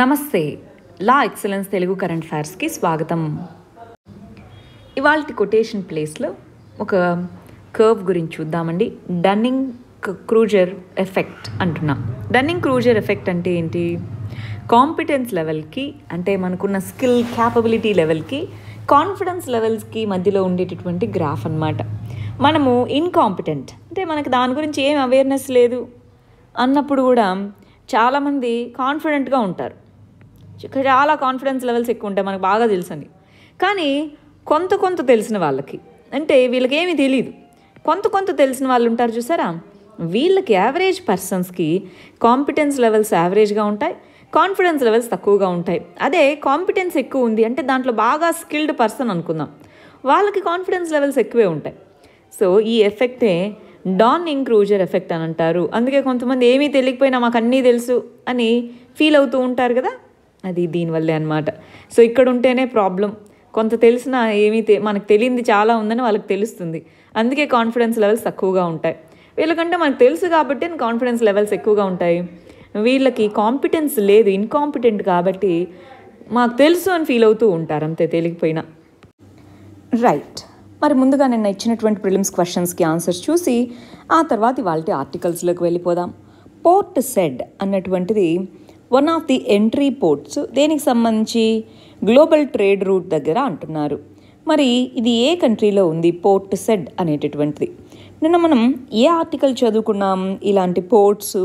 నమస్తే law excellence Telugu current అఫైర్స్కి స్వాగతం ఇవాళ కొటేషన్ ప్లేస్లో ఒక కర్వ్ గురించి చూద్దామండి డన్నింగ్ క్రూజర్ ఎఫెక్ట్ అంటున్నాం డన్నింగ్ క్రూజర్ ఎఫెక్ట్ అంటే ఏంటి కాంపిటెన్స్ లెవెల్కి అంటే మనకున్న స్కిల్ క్యాపబిలిటీ లెవెల్కి కాన్ఫిడెన్స్ లెవెల్స్కి మధ్యలో ఉండేటటువంటి గ్రాఫ్ అనమాట మనము ఇన్కాంపిటెంట్ అంటే మనకు దాని గురించి ఏం అవేర్నెస్ లేదు అన్నప్పుడు కూడా చాలామంది కాన్ఫిడెంట్గా ఉంటారు చాలా కాన్ఫిడెన్స్ లెవెల్స్ ఎక్కువ ఉంటాయి మనకు బాగా తెలుసండి కానీ కొంత కొంత తెలిసిన వాళ్ళకి అంటే వీళ్ళకి ఏమీ తెలియదు కొంత కొంత తెలిసిన వాళ్ళు ఉంటారు చూసారా వీళ్ళకి యావరేజ్ పర్సన్స్కి కాంపిటెన్స్ లెవెల్స్ యావరేజ్గా ఉంటాయి కాన్ఫిడెన్స్ లెవెల్స్ తక్కువగా ఉంటాయి అదే కాంపిటెన్స్ ఎక్కువ ఉంది అంటే దాంట్లో బాగా స్కిల్డ్ పర్సన్ అనుకుందాం వాళ్ళకి కాన్ఫిడెన్స్ లెవెల్స్ ఎక్కువే ఉంటాయి సో ఈ ఎఫెక్టే డాన్ ఇంక్రూజర్ ఎఫెక్ట్ అని అంటారు అందుకే కొంతమంది ఏమీ తెలియకపోయినా మాకు అన్నీ తెలుసు అని ఫీల్ అవుతూ ఉంటారు కదా అది దీనివల్లే అనమాట సో ఇక్కడ ఉంటేనే ప్రాబ్లం కొంత తెలిసిన ఏమీ మనకు తెలియంది చాలా ఉందని వాళ్ళకి తెలుస్తుంది అందుకే కాన్ఫిడెన్స్ లెవెల్స్ తక్కువగా ఉంటాయి వీళ్ళకంటే మనకు తెలుసు కాబట్టి కాన్ఫిడెన్స్ లెవెల్స్ ఎక్కువగా ఉంటాయి వీళ్ళకి కాంపిటెన్స్ లేదు ఇన్కాంపిటెంట్ కాబట్టి మాకు తెలుసు అని ఫీల్ అవుతూ ఉంటారు అంతే తెలియకపోయినా రైట్ మరి ముందుగా నిన్న ఇచ్చినటువంటి ప్రిలిమ్స్ క్వశ్చన్స్కి ఆన్సర్స్ చూసి ఆ తర్వాత వాళ్ళ ఆర్టికల్స్లోకి వెళ్ళిపోదాం పోర్ట్ సెడ్ అన్నటువంటిది one of the entry ports దేనికి సంబంధించి గ్లోబల్ ట్రేడ్ రూట్ దగ్గర అంటున్నారు మరి ఇది ఏ కంట్రీలో ఉంది పోర్ట్ సెడ్ అనేటటువంటిది నిన్న మనం ఏ ఆర్టికల్ చదువుకున్నాం ఇలాంటి పోర్ట్స్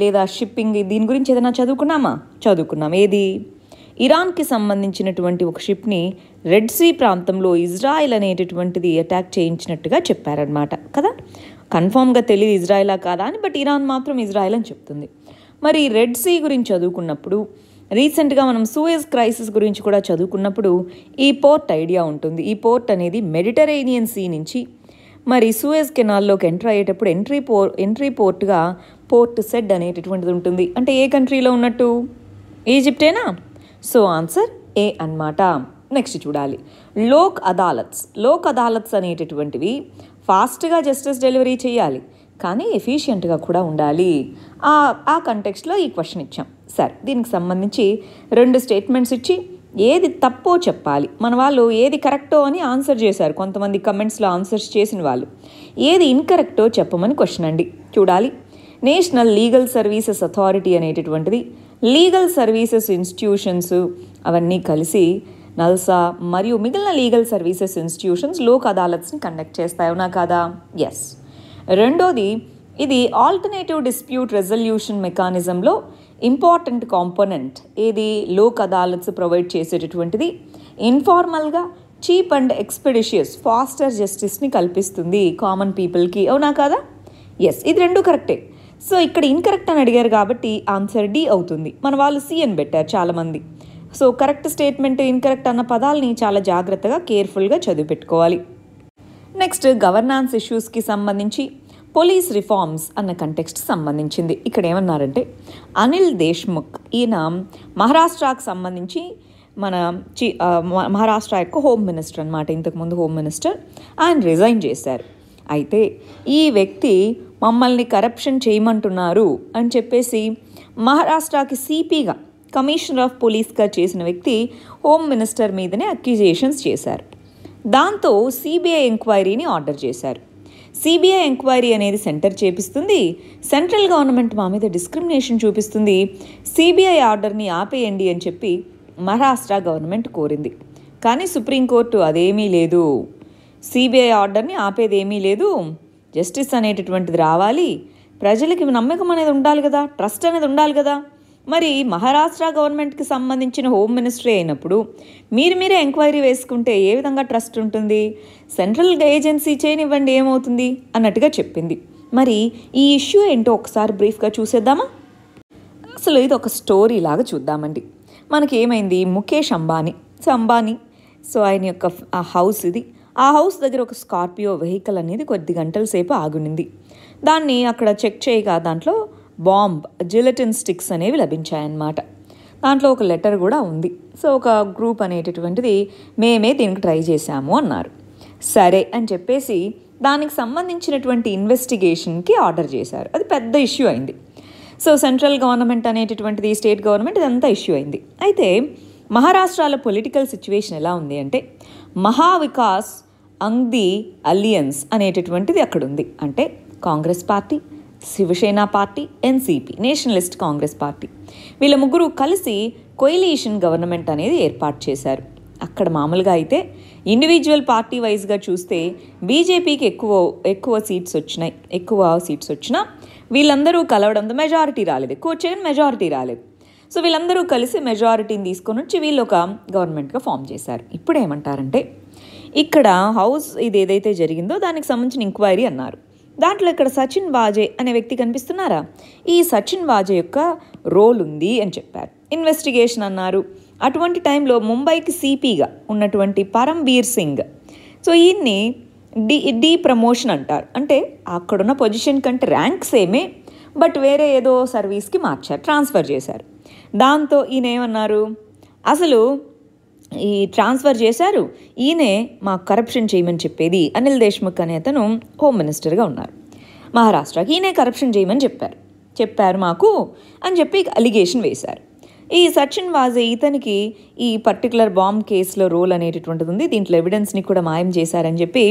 లేదా షిప్పింగ్ దీని గురించి ఏదైనా చదువుకున్నామా చదువుకున్నాం ఏది ఇరాన్కి సంబంధించినటువంటి ఒక షిప్ని రెడ్ సీ ప్రాంతంలో ఇజ్రాయెల్ అనేటటువంటిది అటాక్ చేయించినట్టుగా చెప్పారనమాట కదా కన్ఫామ్గా తెలియదు ఇజ్రాయెలా కాదా అని బట్ ఇరాన్ మాత్రం ఇజ్రాయెల్ అని చెప్తుంది మరి రెడ్ సీ గురించి చదువుకున్నప్పుడు రీసెంట్గా మనం సూయస్ క్రైసిస్ గురించి కూడా చదువుకున్నప్పుడు ఈ పోర్ట్ ఐడియా ఉంటుంది ఈ పోర్ట్ అనేది మెడిటరేనియన్ సీ నుంచి మరి సూయస్ కెనాల్లోకి ఎంటర్ అయ్యేటప్పుడు ఎంట్రీ పో ఎంట్రీ పోర్ట్గా పోర్ట్ సెడ్ అనేటటువంటిది ఉంటుంది అంటే ఏ కంట్రీలో ఉన్నట్టు ఈజిప్టేనా సో ఆన్సర్ ఏ అన్నమాట నెక్స్ట్ చూడాలి లోక్ అదాలత్స్ లోక్ అదాలత్స్ అనేటటువంటివి ఫాస్ట్గా జస్టిస్ డెలివరీ చేయాలి కానీ ఎఫిషియంట్గా కూడా ఉండాలి ఆ కంటెక్స్లో ఈ క్వశ్చన్ ఇచ్చాం సార్ దీనికి సంబంధించి రెండు స్టేట్మెంట్స్ ఇచ్చి ఏది తప్పో చెప్పాలి మన వాళ్ళు ఏది కరెక్టో అని ఆన్సర్ చేశారు కొంతమంది కమెంట్స్లో ఆన్సర్స్ చేసిన వాళ్ళు ఏది ఇన్కరెక్టో చెప్పమని క్వశ్చన్ అండి చూడాలి నేషనల్ లీగల్ సర్వీసెస్ అథారిటీ అనేటటువంటిది లీగల్ సర్వీసెస్ ఇన్స్టిట్యూషన్స్ అవన్నీ కలిసి నల్సా మరియు మిగిలిన లీగల్ సర్వీసెస్ ఇన్స్టిట్యూషన్స్ లోక్ అదాలత్స్ని కండక్ట్ చేస్తాయో నా కాదా ఎస్ రెండోది ఇది ఆల్టర్నేటివ్ డిస్ప్యూట్ రెజల్యూషన్ మెకానిజంలో ఇంపార్టెంట్ కాంపోనెంట్ ఏది లోక్ అదాలత్స్ ప్రొవైడ్ చేసేటటువంటిది ఇన్ఫార్మల్గా చీప్ అండ్ ఎక్స్పెడిషియస్ ఫాస్టర్ జస్టిస్ని కల్పిస్తుంది కామన్ పీపుల్కి అవునా కాదా ఎస్ ఇది రెండు కరెక్టే సో ఇక్కడ ఇన్కరెక్ట్ అని అడిగారు కాబట్టి ఆన్సర్ డి అవుతుంది మన వాళ్ళు సి అని పెట్టారు చాలామంది సో కరెక్ట్ స్టేట్మెంట్ ఇన్కరెక్ట్ అన్న పదాలని చాలా జాగ్రత్తగా కేర్ఫుల్గా చదివి పెట్టుకోవాలి నెక్స్ట్ గవర్నాన్స్ ఇష్యూస్కి సంబంధించి పోలీస్ రిఫార్మ్స్ అన్న కంటెక్స్ట్ సంబంధించింది ఇక్కడ ఏమన్నారంటే అనిల్ దేశ్ముఖ్ ఈయన మహారాష్ట్రకు సంబంధించి మన చి మహారాష్ట్ర యొక్క హోమ్ మినిస్టర్ అనమాట ఇంతకుముందు హోమ్ మినిస్టర్ ఆయన రిజైన్ చేశారు అయితే ఈ వ్యక్తి మమ్మల్ని కరప్షన్ చేయమంటున్నారు అని చెప్పేసి మహారాష్ట్రకి సిపిగా కమిషనర్ ఆఫ్ పోలీస్గా చేసిన వ్యక్తి హోమ్ మినిస్టర్ మీదనే అక్యూజేషన్స్ చేశారు దాంతో సిబిఐ ఎంక్వైరీని ఆర్డర్ చేశారు సిబిఐ ఎంక్వైరీ అనేది సెంటర్ చేపిస్తుంది సెంట్రల్ గవర్నమెంట్ మా మీద డిస్క్రిమినేషన్ చూపిస్తుంది సిబిఐ ఆర్డర్ని ఆపేయండి అని చెప్పి మహారాష్ట్ర గవర్నమెంట్ కోరింది కానీ సుప్రీంకోర్టు అదేమీ లేదు సిబిఐ ఆర్డర్ని ఆపేదేమీ లేదు జస్టిస్ అనేటటువంటిది రావాలి ప్రజలకి నమ్మకం అనేది ఉండాలి కదా ట్రస్ట్ అనేది ఉండాలి కదా మరి మహారాష్ట్ర గవర్నమెంట్కి సంబంధించిన హోమ్ మినిస్ట్రీ అయినప్పుడు మీరు మీరే ఎంక్వైరీ వేసుకుంటే ఏ విధంగా ట్రస్ట్ ఉంటుంది సెంట్రల్ ఏజెన్సీ చేయనివ్వండి ఏమవుతుంది అన్నట్టుగా చెప్పింది మరి ఈ ఇష్యూ ఏంటో ఒకసారి బ్రీఫ్గా చూసేద్దామా అసలు ఇది ఒక స్టోరీ లాగా చూద్దామండి మనకి ఏమైంది ముఖేష్ అంబానీ సో అంబానీ సో ఆయన యొక్క హౌస్ ఇది ఆ హౌస్ దగ్గర ఒక స్కార్పియో వెహికల్ అనేది కొద్ది గంటల సేపు ఆగునింది దాన్ని అక్కడ చెక్ చేయగా దాంట్లో బాంబ్ జిలెటిన్ స్టిక్స్ అనేవి లభించాయన్నమాట దాంట్లో ఒక లెటర్ కూడా ఉంది సో ఒక గ్రూప్ అనేటటువంటిది మేమే దీనికి ట్రై చేశాము అన్నారు సరే అని చెప్పేసి దానికి సంబంధించినటువంటి ఇన్వెస్టిగేషన్కి ఆర్డర్ చేశారు అది పెద్ద ఇష్యూ అయింది సో సెంట్రల్ గవర్నమెంట్ అనేటటువంటిది స్టేట్ గవర్నమెంట్ ఇదంతా ఇష్యూ అయింది అయితే మహారాష్ట్రలో పొలిటికల్ సిచ్యువేషన్ ఎలా ఉంది అంటే మహావికాస్ అంగ్ది అలియన్స్ అనేటటువంటిది అక్కడ ఉంది అంటే Congress party Shiv Sena party NCP Nationalist Congress party వీళ్ళ ముగ్గురు కలిసి కొయిలీషన్ గవర్నమెంట్ అనేది ఏర్పాటు చేశారు అక్కడ మామూలుగా అయితే ఇండివిజువల్ పార్టీ వైజ్గా చూస్తే బీజేపీకి ఎక్కువ ఎక్కువ సీట్స్ వచ్చినాయి ఎక్కువ సీట్స్ వచ్చినా వీళ్ళందరూ కలవడంతో మెజారిటీ రాలేదు ఎక్కువ చేయని మెజారిటీ రాలేదు సో వీళ్ళందరూ కలిసి మెజారిటీని తీసుకొని వచ్చి వీళ్ళు ఒక గవర్నమెంట్గా ఫామ్ చేశారు ఇప్పుడు ఏమంటారంటే ఇక్కడ హౌస్ ఇది ఏదైతే జరిగిందో దానికి సంబంధించిన ఎంక్వైరీ అన్నారు దాంట్లో ఇక్కడ సచిన్ వాజే అనే వ్యక్తి కనిపిస్తున్నారా ఈ సచిన్ వాజే యొక్క రోల్ ఉంది అని చెప్పారు ఇన్వెస్టిగేషన్ అన్నారు అటువంటి టైంలో ముంబైకి సిపిగా ఉన్నటువంటి పరంబీర్ సింగ్ సో ఈయన్ని డి డి ప్రమోషన్ అంటారు అంటే అక్కడున్న పొజిషన్ కంటే ర్యాంక్ సేమే బట్ వేరే ఏదో సర్వీస్కి మార్చారు ట్రాన్స్ఫర్ చేశారు దాంతో ఈయన ఏమన్నారు అసలు ఈ ట్రాన్స్ఫర్ చేశారు ఈయనే మా కరప్షన్ చేయమని చెప్పేది అనిల్ దేశ్ముఖ్ అనే అతను హోమ్ మినిస్టర్గా ఉన్నారు మహారాష్ట్రకి ఈయనే కరప్షన్ చేయమని చెప్పారు చెప్పారు మాకు అని చెప్పి అలిగేషన్ వేశారు ఈ సచిన్ వాజే ఇతనికి ఈ పర్టికులర్ బాంబ్ కేసులో రోల్ అనేటటువంటిది ఉంది దీంట్లో ఎవిడెన్స్ని కూడా మాయం చేశారని చెప్పి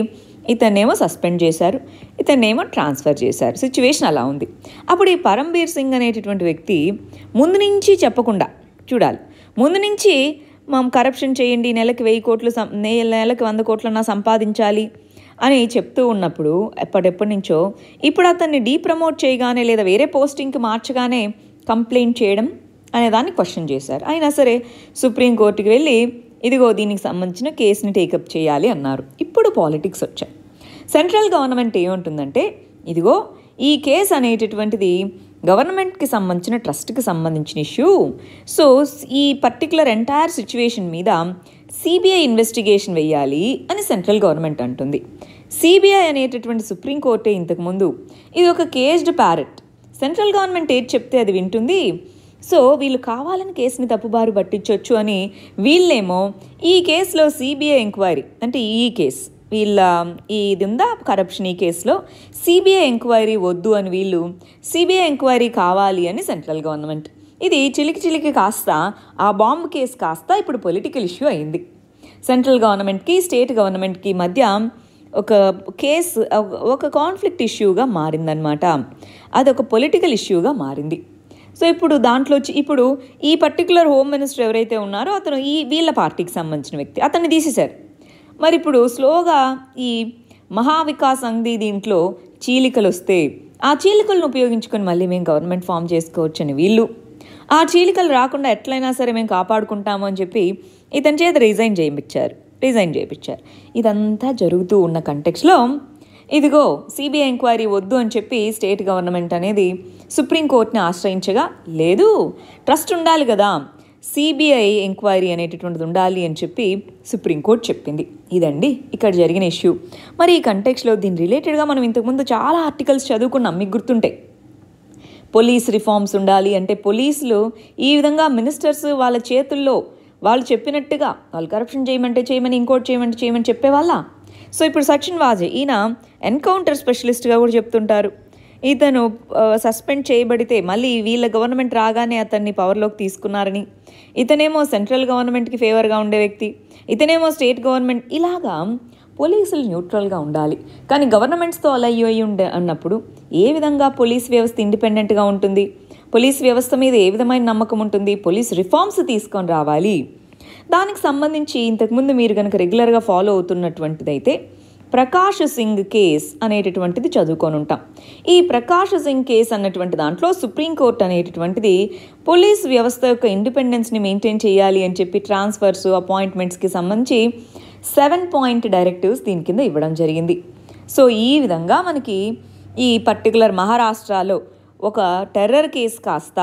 ఇతన్నేమో సస్పెండ్ చేశారు ఇతన్నేమో ట్రాన్స్ఫర్ చేశారు సిచ్యువేషన్ అలా ఉంది అప్పుడు ఈ పరంబీర్ సింగ్ అనేటటువంటి వ్యక్తి ముందు నుంచి చెప్పకుండా చూడాలి ముందు నుంచి మనం కరప్షన్ చేయండి నెలకి వెయ్యి కోట్లు నెలకి వంద కోట్లన్నా సంపాదించాలి అని చెప్తూ ఉన్నప్పుడు ఎప్పటిప్పటి నుంచో ఇప్పుడు అతన్ని డీప్రమోట్ చేయగానే లేదా వేరే పోస్టింగ్కి మార్చగానే కంప్లైంట్ చేయడం అనే దాన్ని క్వశ్చన్ చేశారు అయినా సరే సుప్రీంకోర్టుకి వెళ్ళి ఇదిగో దీనికి సంబంధించిన కేసుని టేకప్ చేయాలి అన్నారు ఇప్పుడు పాలిటిక్స్ వచ్చాయి సెంట్రల్ గవర్నమెంట్ ఏముంటుందంటే ఇదిగో ఈ కేసు అనేటటువంటిది గవర్నమెంట్కి సంబంధించిన ట్రస్ట్కి సంబంధించిన ఇష్యూ సో ఈ పర్టికులర్ ఎంటైర్ సిచ్యువేషన్ మీద సిబిఐ ఇన్వెస్టిగేషన్ వెయ్యాలి అని సెంట్రల్ గవర్నమెంట్ అంటుంది సిబిఐ అనేటటువంటి సుప్రీంకోర్టే ఇంతకుముందు ఇది ఒక కేజ్డ్ ప్యారెట్ సెంట్రల్ గవర్నమెంట్ ఏది చెప్తే అది వింటుంది సో వీళ్ళు కావాలని కేసుని తప్పుబారు పట్టించవచ్చు అని వీళ్ళేమో ఈ కేసులో సిబిఐ ఎంక్వైరీ అంటే ఈ కేసు వీళ్ళ ఈ ఇది ఉందా కరప్షన్ ఈ కేసులో సిబిఐ ఎంక్వైరీ వద్దు అని వీళ్ళు సిబిఐ ఎంక్వైరీ కావాలి అని సెంట్రల్ గవర్నమెంట్ ఇది చిలికి చిలికి కాస్త ఆ బాంబు కేసు కాస్త ఇప్పుడు పొలిటికల్ ఇష్యూ అయింది సెంట్రల్ గవర్నమెంట్కి స్టేట్ గవర్నమెంట్కి మధ్య ఒక కేసు ఒక కాన్ఫ్లిక్ట్ ఇష్యూగా మారిందనమాట అది ఒక పొలిటికల్ ఇష్యూగా మారింది సో ఇప్పుడు దాంట్లో ఇప్పుడు ఈ పర్టికులర్ హోమ్ మినిస్టర్ ఎవరైతే ఉన్నారో అతను ఈ వీళ్ళ పార్టీకి సంబంధించిన వ్యక్తి అతన్ని తీసేశారు మరి ఇప్పుడు స్లోగా ఈ మహావికాస్ అంగడి దీంట్లో చీలికలు వస్తే ఆ చీలికలను ఉపయోగించుకొని మళ్ళీ మేము గవర్నమెంట్ ఫామ్ చేసుకోవచ్చని వీళ్ళు ఆ చీలికలు రాకుండా ఎట్లయినా సరే మేము కాపాడుకుంటాము అని చెప్పి ఇతని చేత రిజైన్ చేయించారు రిజైన్ చేయించారు ఇదంతా జరుగుతూ ఉన్న కంటెక్స్లో ఇదిగో సిబిఐ ఎంక్వైరీ వద్దు అని చెప్పి స్టేట్ గవర్నమెంట్ అనేది సుప్రీంకోర్టుని ఆశ్రయించగా లేదు ట్రస్ట్ ఉండాలి కదా సిబిఐ ఎంక్వైరీ అనేటటువంటిది ఉండాలి అని చెప్పి సుప్రీంకోర్టు చెప్పింది ఇదండి ఇక్కడ జరిగిన ఇష్యూ మరి ఈ కంటెక్స్లో దీని రిలేటెడ్గా మనం ఇంతకుముందు చాలా ఆర్టికల్స్ చదువుకున్నాం మీకు గుర్తుంటే పోలీస్ రిఫార్మ్స్ ఉండాలి అంటే పోలీసులు ఈ విధంగా మినిస్టర్స్ వాళ్ళ చేతుల్లో వాళ్ళు చెప్పినట్టుగా వాళ్ళు కరప్షన్ చేయమంటే చేయమని ఇంకోటి చేయమంటే చేయమని చెప్పేవాళ్ళ సో ఇప్పుడు సచిన్ వాజే ఈయన ఎన్కౌంటర్ స్పెషలిస్ట్గా కూడా చెప్తుంటారు ఇతను సస్పెండ్ చేయబడితే మళ్ళీ వీళ్ళ గవర్నమెంట్ రాగానే అతన్ని పవర్లోకి తీసుకున్నారని ఇతనేమో సెంట్రల్ గవర్నమెంట్కి ఫేవర్గా ఉండే వ్యక్తి ఇతనేమో స్టేట్ గవర్నమెంట్ ఇలాగా పోలీసులు న్యూట్రల్గా ఉండాలి కానీ గవర్నమెంట్స్తో అలా అయ్యి ఉండే అన్నప్పుడు ఏ విధంగా పోలీస్ వ్యవస్థ ఇండిపెండెంట్గా ఉంటుంది పోలీస్ వ్యవస్థ మీద ఏ విధమైన నమ్మకం ఉంటుంది పోలీస్ రిఫార్మ్స్ తీసుకొని రావాలి దానికి సంబంధించి ఇంతకుముందు మీరు కనుక రెగ్యులర్గా ఫాలో అవుతున్నటువంటిదైతే ప్రకాష్ సింగ్ కేస్ అనేటటువంటిది చదువుకొని ఉంటాం ఈ ప్రకాష్ సింగ్ కేస్ అన్నటువంటి దాంట్లో సుప్రీంకోర్టు అనేటటువంటిది పోలీస్ వ్యవస్థ యొక్క ఇండిపెండెన్స్ని మెయింటైన్ చేయాలి అని చెప్పి ట్రాన్స్ఫర్స్ అపాయింట్మెంట్స్కి సంబంధించి సెవెన్ పాయింట్ డైరెక్టివ్స్ దీని కింద ఇవ్వడం జరిగింది సో ఈ విధంగా మనకి ఈ పర్టికులర్ మహారాష్ట్రలో ఒక టెర్రర్ కేసు కాస్త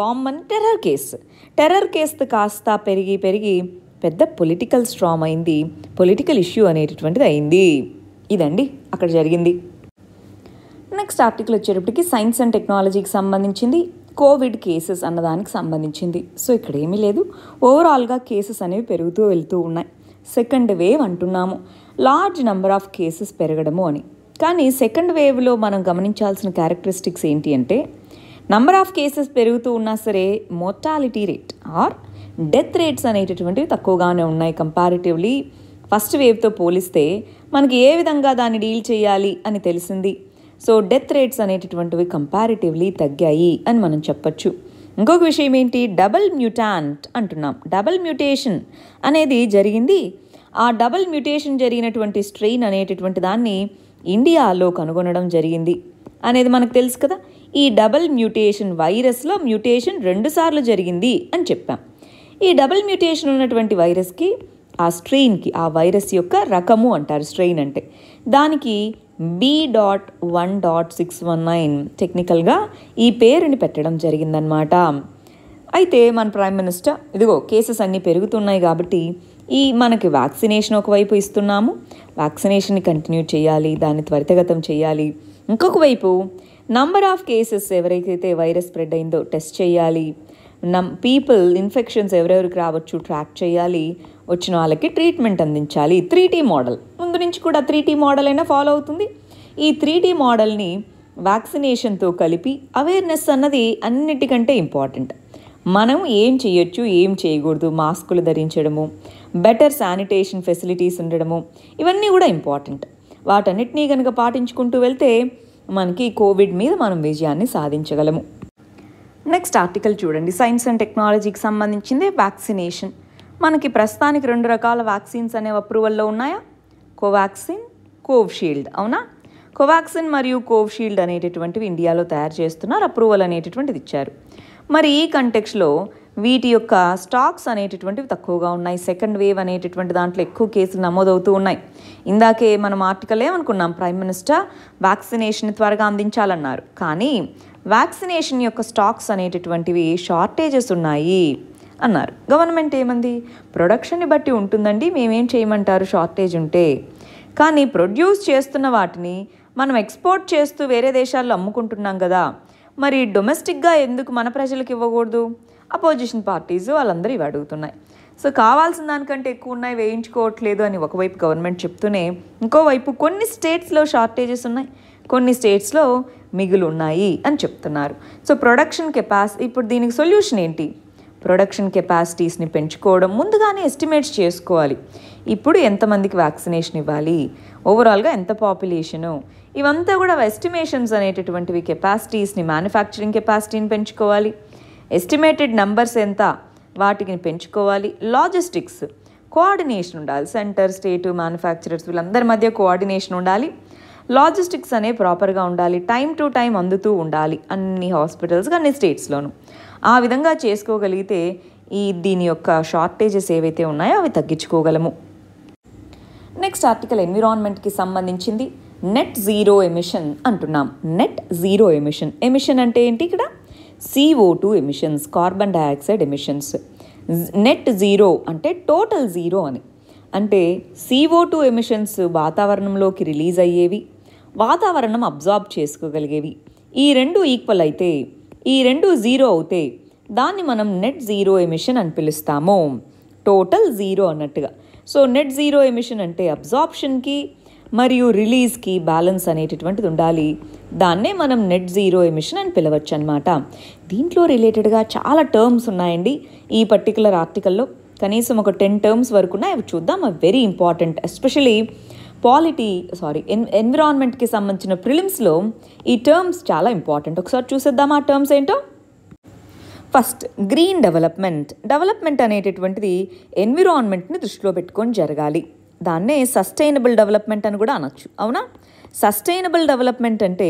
బాంబన్ అని టెర్రర్ కేసు టెర్రర్ కేసు కాస్త పెరిగి పెరిగి పెద్ద పొలిటికల్ స్ట్రామ్ అయింది పొలిటికల్ ఇష్యూ అనేటటువంటిది అయింది ఇదండి అక్కడ జరిగింది నెక్స్ట్ ఆర్టికల్ వచ్చేటప్పటికి సైన్స్ అండ్ టెక్నాలజీకి సంబంధించింది కోవిడ్ కేసెస్ అన్నదానికి సంబంధించింది సో ఇక్కడ ఏమీ లేదు ఓవరాల్గా కేసెస్ అనేవి పెరుగుతూ వెళ్తూ ఉన్నాయి సెకండ్ వేవ్ అంటున్నాము లార్జ్ నెంబర్ ఆఫ్ కేసెస్ పెరగడము అని కానీ సెకండ్ వేవ్లో మనం గమనించాల్సిన క్యారెక్టరిస్టిక్స్ ఏంటి అంటే నంబర్ ఆఫ్ కేసెస్ పెరుగుతూ ఉన్నా సరే mortality rate or death rates అనేటటువంటివి తక్కువగానే ఉన్నాయి కంపారిటివ్లీ ఫస్ట్ వేవ్తో పోలిస్తే మనకి ఏ విధంగా దాన్ని డీల్ చేయాలి అని తెలిసింది సో డెత్ రేట్స్ అనేటటువంటివి కంపారిటివ్లీ తగ్గాయి అని మనం చెప్పచ్చు ఇంకొక విషయం ఏంటి డబల్ మ్యూటాంట్ అంటున్నాం డబల్ మ్యూటేషన్ అనేది జరిగింది ఆ డబల్ మ్యూటేషన్ జరిగినటువంటి స్ట్రెయిన్ అనేటటువంటి దాన్ని ఇండియాలో కనుగొనడం జరిగింది అనేది మనకు తెలుసు కదా ఈ డబల్ మ్యూటేషన్ వైరస్లో మ్యూటేషన్ రెండుసార్లు జరిగింది అని చెప్పాం ఈ డబుల్ మ్యూటేషన్ ఉన్నటువంటి వైరస్కి ఆ స్ట్రెయిన్కి ఆ వైరస్ యొక్క రకము అంటారు స్ట్రెయిన్ అంటే దానికి B dot one dot six one nine టెక్నికల్గా ఈ పేరుని పెట్టడం జరిగిందనమాట అయితే మన ప్రైమ్ మినిస్టర్ ఇదిగో కేసెస్ అన్నీ పెరుగుతున్నాయి కాబట్టి ఈ మనకి వ్యాక్సినేషన్ ఒకవైపు ఇస్తున్నాము వ్యాక్సినేషన్ కంటిన్యూ చేయాలి దాన్ని త్వరితగతం చేయాలి ఇంకొక వైపు నంబర్ ఆఫ్ కేసెస్ ఎవరైతే వైరస్ స్ప్రెడ్ అయిందో టెస్ట్ చేయాలి నమ్ పీపుల్ ఇన్ఫెక్షన్స్ ఎవరెవరికి రావచ్చు ట్రాక్ చేయాలి వచ్చిన వాళ్ళకి ట్రీట్మెంట్ అందించాలి త్రీ టీ మోడల్ ముందు నుంచి కూడా త్రీ టీ మోడల్ అయినా ఫాలో అవుతుంది ఈ త్రీ టీ మోడల్ని వ్యాక్సినేషన్తో కలిపి అవేర్నెస్ అన్నది అన్నిటికంటే ఇంపార్టెంట్ మనం ఏం చేయొచ్చు ఏం చేయకూడదు మాస్కులు ధరించడము బెటర్ శానిటేషన్ ఫెసిలిటీస్ ఉండడము ఇవన్నీ కూడా ఇంపార్టెంట్ వాటన్నిటినీ కనుక పాటించుకుంటూ వెళ్తే మనకి కోవిడ్ మీద మనం విజయాన్ని సాధించగలము నెక్స్ట్ ఆర్టికల్ చూడండి సైన్స్ అండ్ టెక్నాలజీకి సంబంధించింది వ్యాక్సినేషన్ మనకి ప్రస్తుతానికి రెండు రకాల వ్యాక్సిన్స్ అనేవి అప్రూవల్లో ఉన్నాయా కోవాక్సిన్ కోవిషీల్డ్ అవునా కోవాక్సిన్ మరియు కోవిషీల్డ్ అనేటటువంటివి ఇండియాలో తయారు చేస్తున్నారు అప్రూవల్ అనేటటువంటిది ఇచ్చారు మరి ఈ కంటెక్స్లో వీటి యొక్క స్టాక్స్ అనేటటువంటివి తక్కువగా ఉన్నాయి సెకండ్ వేవ్ అనేటటువంటి దాంట్లో ఎక్కువ కేసులు నమోదవుతూ ఉన్నాయి ఇందాకే మనం ఆర్టికల్ ఏమనుకున్నాం ప్రైమ్ మినిస్టర్ వ్యాక్సినేషన్ త్వరగా అందించాలన్నారు కానీ వ్యాక్సినేషన్ యొక్క స్టాక్స్ అనేటటువంటివి షార్టేజెస్ ఉన్నాయి అన్నారు గవర్నమెంట్ ఏమంది ప్రొడక్షన్ని బట్టి ఉంటుందండి మేమేం చేయమంటారు షార్టేజ్ ఉంటే కానీ ప్రొడ్యూస్ చేస్తున్న వాటిని మనం ఎక్స్పోర్ట్ చేస్తూ వేరే దేశాల్లో అమ్ముకుంటున్నాం కదా మరి డొమెస్టిక్గా ఎందుకు మన ప్రజలకు ఇవ్వకూడదు అపోజిషన్ పార్టీస్ వాళ్ళందరూ ఇవి అడుగుతున్నాయి సో కావాల్సిన దానికంటే ఎక్కువ ఉన్నాయి వేయించుకోవట్లేదు అని ఒకవైపు గవర్నమెంట్ చెప్తూనే ఇంకోవైపు కొన్ని స్టేట్స్లో షార్టేజెస్ ఉన్నాయి కొన్ని స్టేట్స్లో మిగులు ఉన్నాయి అని చెప్తున్నారు సో ప్రొడక్షన్ కెపాసిటీ ఇప్పుడు దీనికి సొల్యూషన్ ఏంటి ప్రొడక్షన్ కెపాసిటీస్ని పెంచుకోవడం ముందుగానే ఎస్టిమేట్స్ చేసుకోవాలి ఇప్పుడు ఎంతమందికి వ్యాక్సినేషన్ ఇవ్వాలి ఓవరాల్గా ఎంత పాపులేషను ఇవంతా కూడా ఎస్టిమేషన్స్ అనేటటువంటివి కెపాసిటీస్ని మ్యానుఫ్యాక్చరింగ్ కెపాసిటీని పెంచుకోవాలి ఎస్టిమేటెడ్ నంబర్స్ ఎంత వాటిని పెంచుకోవాలి లాజిస్టిక్స్ కోఆర్డినేషన్ ఉండాలి సెంటర్ స్టేట్ మ్యానుఫ్యాక్చరర్స్ వీళ్ళందరి మధ్య కోఆర్డినేషన్ ఉండాలి లాజిస్టిక్స్ అనే ప్రాపర్గా ఉండాలి టైం టు టైం అందుతూ ఉండాలి అన్ని హాస్పిటల్స్ అన్ని స్టేట్స్లోనూ ఆ విధంగా చేసుకోగలిగితే ఈ దీని యొక్క షార్టేజెస్ ఏవైతే ఉన్నాయో అవి తగ్గించుకోగలము నెక్స్ట్ ఆర్టికల్ ఎన్విరాన్మెంట్కి సంబంధించింది నెట్ జీరో ఎమిషన్ అంటున్నాం నెట్ జీరో ఎమిషన్ ఎమిషన్ అంటే ఏంటి ఇక్కడ CO two emissions carbon dioxide emissions net zero అంటే టోటల్ జీరో అని అంటే సిఓ టూ ఎమిషన్స్ వాతావరణంలోకి రిలీజ్ అయ్యేవి వాతావరణం అబ్జార్బ్ చేసుకోగలిగేవి ఈ రెండు ఈక్వల్ అయితే ఈ రెండు జీరో అవుతే దాన్ని మనం నెట్ జీరో ఎమిషన్ అని పిలుస్తాము టోటల్ జీరో అన్నట్టుగా సో నెట్ జీరో ఎమిషన్ అంటే అబ్జార్ప్షన్కి మరియు రిలీజ్కి బ్యాలెన్స్ అనేటటువంటిది ఉండాలి దాన్నే మనం నెట్ జీరో ఎమిషన్ అని పిలవచ్చు అనమాట దీంట్లో రిలేటెడ్గా చాలా టర్మ్స్ ఉన్నాయండి ఈ పర్టికులర్ ఆర్టికల్లో కనీసం ఒక టెన్ టర్మ్స్ వరకు అవి చూద్దాం అవి very important especially polity sorry ఎన్ ఎన్విరాన్మెంట్కి సంబంధించిన ప్రిలిమ్స్లో ఈ టర్మ్స్ చాలా ఇంపార్టెంట్ ఒకసారి చూసేద్దాం ఆ టర్మ్స్ ఏంటో ఫస్ట్ గ్రీన్ డెవలప్మెంట్ డెవలప్మెంట్ అనేటటువంటిది ఎన్విరాన్మెంట్ని దృష్టిలో పెట్టుకొని జరగాలి దాన్నే సస్టైనబుల్ డెవలప్మెంట్ అని కూడా అనొచ్చు అవునా సస్టైనబుల్ డెవలప్మెంట్ అంటే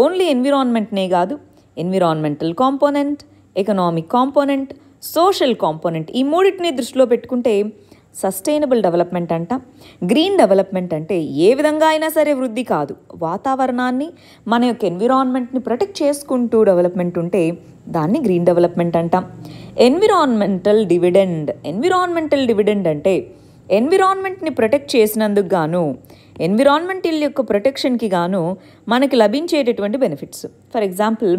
ఓన్లీ ఎన్విరాన్మెంట్నే కాదు environmental component economic component social component ఈ మూడింటిని దృష్టిలో పెట్టుకుంటే సస్టైనబుల్ డెవలప్మెంట్ అంట గ్రీన్ డెవలప్మెంట్ అంటే ఏ విధంగా అయినా సరే వృద్ధి కాదు వాతావరణాన్ని మన యొక్క ఎన్విరాన్మెంట్ని ప్రొటెక్ట్ చేసుకుంటూ డెవలప్మెంట్ ఉంటే దాన్ని గ్రీన్ డెవలప్మెంట్ అంటాం ఎన్విరాన్మెంటల్ డివిడెండ్ ఎన్విరాన్మెంటల్ డివిడెండ్ అంటే ఎన్విరాన్మెంట్ని ప్రొటెక్ట్ చేసినందుకు గాను ఎన్విరాన్మెంటల్ యొక్క ప్రొటెక్షన్కి గాను మనకి లభించేటటువంటి బెనిఫిట్స్ ఫర్ ఎగ్జాంపుల్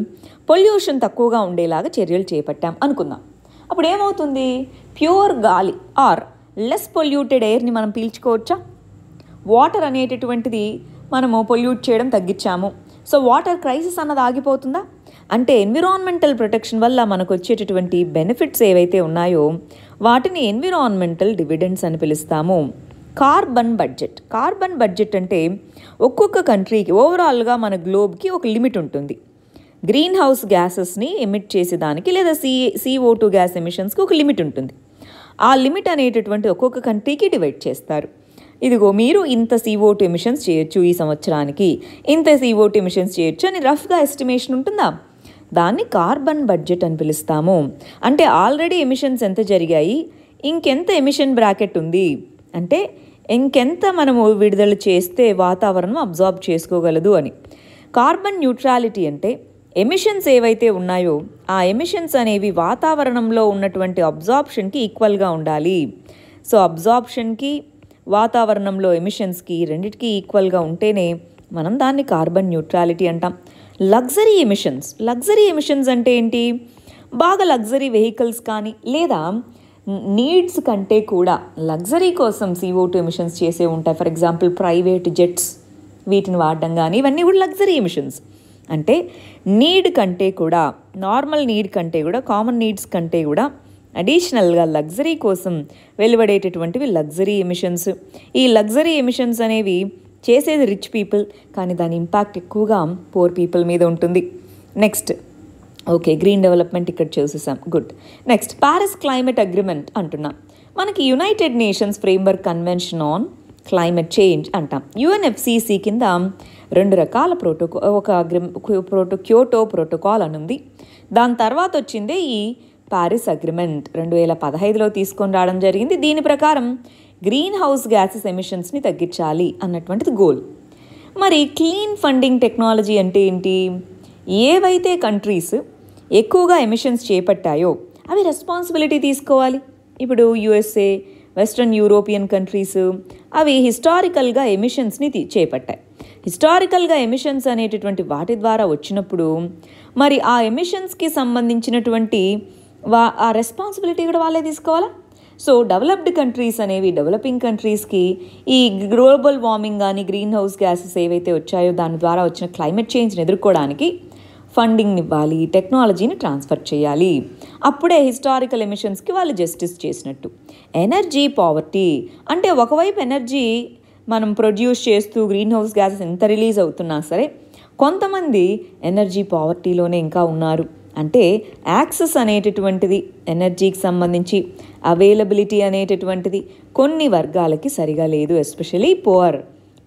పొల్యూషన్ తక్కువగా ఉండేలాగా చర్యలు చేపట్టాం అనుకుందాం అప్పుడు ఏమవుతుంది ప్యూర్ గాలి ఆర్ లెస్ పొల్యూటెడ్ ఎయిర్ని మనం పీల్చుకోవచ్చా వాటర్ అనేటటువంటిది మనము పొల్యూట్ చేయడం తగ్గించాము సో వాటర్ క్రైసిస్ అన్నది ఆగిపోతుందా అంటే ఎన్విరాన్మెంటల్ ప్రొటెక్షన్ వల్ల మనకు వచ్చేటటువంటి బెనిఫిట్స్ ఏవైతే ఉన్నాయో వాటిని ఎన్విరాన్మెంటల్ డివిడెండ్స్ అని పిలుస్తాము కార్బన్ బడ్జెట్ కార్బన్ బడ్జెట్ అంటే ఒక్కొక్క కంట్రీకి ఓవరాల్గా మన గ్లోబ్కి ఒక లిమిట్ ఉంటుంది గ్రీన్ హౌస్ గ్యాసెస్ని ఎమిట్ చేసేదానికి లేదా సి సిఓ టూ గ్యాస్ ఎమిషన్స్కి ఒక లిమిట్ ఉంటుంది ఆ లిమిట్ అనేటటువంటి ఒక్కొక్క కంట్రీకి డివైడ్ చేస్తారు ఇదిగో మీరు ఇంత సీఓ టూ ఎమిషన్స్ చేయొచ్చు ఈ సంవత్సరానికి ఇంత సీఓ టూ ఎమిషన్స్ చేయొచ్చు అని రఫ్గా ఎస్టిమేషన్ ఉంటుందా దాన్ని కార్బన్ బడ్జెట్ అని పిలుస్తాము అంటే ఆల్రెడీ ఎమిషన్స్ ఎంత జరిగాయి ఇంకెంత ఎమిషన్ బ్రాకెట్ ఉంది అంటే ఇంకెంత మనము విడుదల చేస్తే వాతావరణం అబ్జార్బ్ చేసుకోగలదు అని కార్బన్ న్యూట్రాలిటీ అంటే ఎమిషన్స్ ఏవైతే ఉన్నాయో ఆ ఎమిషన్స్ అనేవి వాతావరణంలో ఉన్నటువంటి అబ్జార్ప్షన్కి ఈక్వల్గా ఉండాలి సో అబ్జార్ప్షన్కి వాతావరణంలో ఎమిషన్స్కి రెండిటికి ఈక్వల్గా ఉంటేనే మనం దాన్ని కార్బన్ న్యూట్రాలిటీ అంటాం లగ్జరీ ఎమిషన్స్ లగ్జరీ ఎమిషన్స్ అంటే ఏంటి బాగా లగ్జరీ వెహికల్స్ కానీ లేదా నీడ్స్ కంటే కూడా లగ్జరీ కోసం సీఓ టూ ఎమిషన్స్ చేసే ఉంటాయి ఫర్ ఎగ్జాంపుల్ ప్రైవేట్ జెట్స్ వీటిని వాడడం కానీ ఇవన్నీ కూడా లగ్జరీ ఎమిషన్స్ అంటే నీడ్ కంటే కూడా నార్మల్ నీడ్ కంటే కూడా కామన్ నీడ్స్ కంటే కూడా అడిషనల్గా లగ్జరీ కోసం వెలువడేటటువంటివి లగ్జరీ ఎమిషన్స్ ఈ లగ్జరీ ఎమిషన్స్ అనేవి చేసేది రిచ్ పీపుల్ కానీ దాని ఇంపాక్ట్ ఎక్కువగా పూర్ పీపుల్ మీద ఉంటుంది నెక్స్ట్ ఓకే గ్రీన్ డెవలప్మెంట్ ఇక్కడ చూసేసాం good next Paris climate agreement అంటున్నాం మనకి United Nations framework convention on climate change అంటాం యుఎన్ఎఫ్సిసి కింద రెండు రకాల ప్రోటోకాల్ ఒక అగ్రిమ్ ప్రోటో క్యోటో ప్రోటోకాల్ అని ఉంది దాని తర్వాత వచ్చిందే ఈ ప్యారిస్ అగ్రిమెంట్ రెండు వేల పదహైదులో తీసుకొని రావడం జరిగింది దీని ప్రకారం గ్రీన్ హౌస్ గ్యాసెస్ ఎమిషన్స్ని తగ్గించాలి అన్నటువంటిది గోల్ మరి క్లీన్ ఫండింగ్ టెక్నాలజీ అంటే ఏంటి ఏవైతే కంట్రీస్ ఎక్కువగా ఎమిషన్స్ చేపట్టాయో అవి రెస్పాన్సిబిలిటీ తీసుకోవాలి ఇప్పుడు యుఎస్ఏ వెస్ట్రన్ యూరోపియన్ కంట్రీస్ అవి హిస్టారికల్గా ఎమిషన్స్ని చేపట్టాయి హిస్టారికల్గా ఎమిషన్స్ అనేటటువంటి వాటి ద్వారా వచ్చినప్పుడు మరి ఆ ఎమిషన్స్కి సంబంధించినటువంటి వా ఆ రెస్పాన్సిబిలిటీ కూడా వాళ్ళే తీసుకోవాలా సో డెవలప్డ్ కంట్రీస్ అనేవి డెవలపింగ్ కంట్రీస్కి ఈ గ్లోబల్ వార్మింగ్ కానీ గ్రీన్ హౌస్ గ్యాసెస్ ఏవైతే వచ్చాయో దాని ద్వారా వచ్చిన క్లైమేట్ చేంజ్ని ఎదుర్కోవడానికి ఫండింగ్ని ఇవ్వాలి టెక్నాలజీని ట్రాన్స్ఫర్ చేయాలి అప్పుడే హిస్టారికల్ ఎమిషన్స్కి వాళ్ళు జస్టిస్ చేసినట్టు ఎనర్జీ పావర్టీ అంటే ఒకవైపు ఎనర్జీ మనం ప్రొడ్యూస్ చేస్తూ గ్రీన్ హౌస్ గ్యాసెస్ ఎంత రిలీజ్ అవుతున్నా సరే కొంతమంది ఎనర్జీ పావర్టీలోనే ఇంకా ఉన్నారు అంటే యాక్సెస్ అనేటటువంటిది ఎనర్జీకి సంబంధించి అవైలబిలిటీ అనేటటువంటిది కొన్ని వర్గాలకి సరిగా లేదు especially poor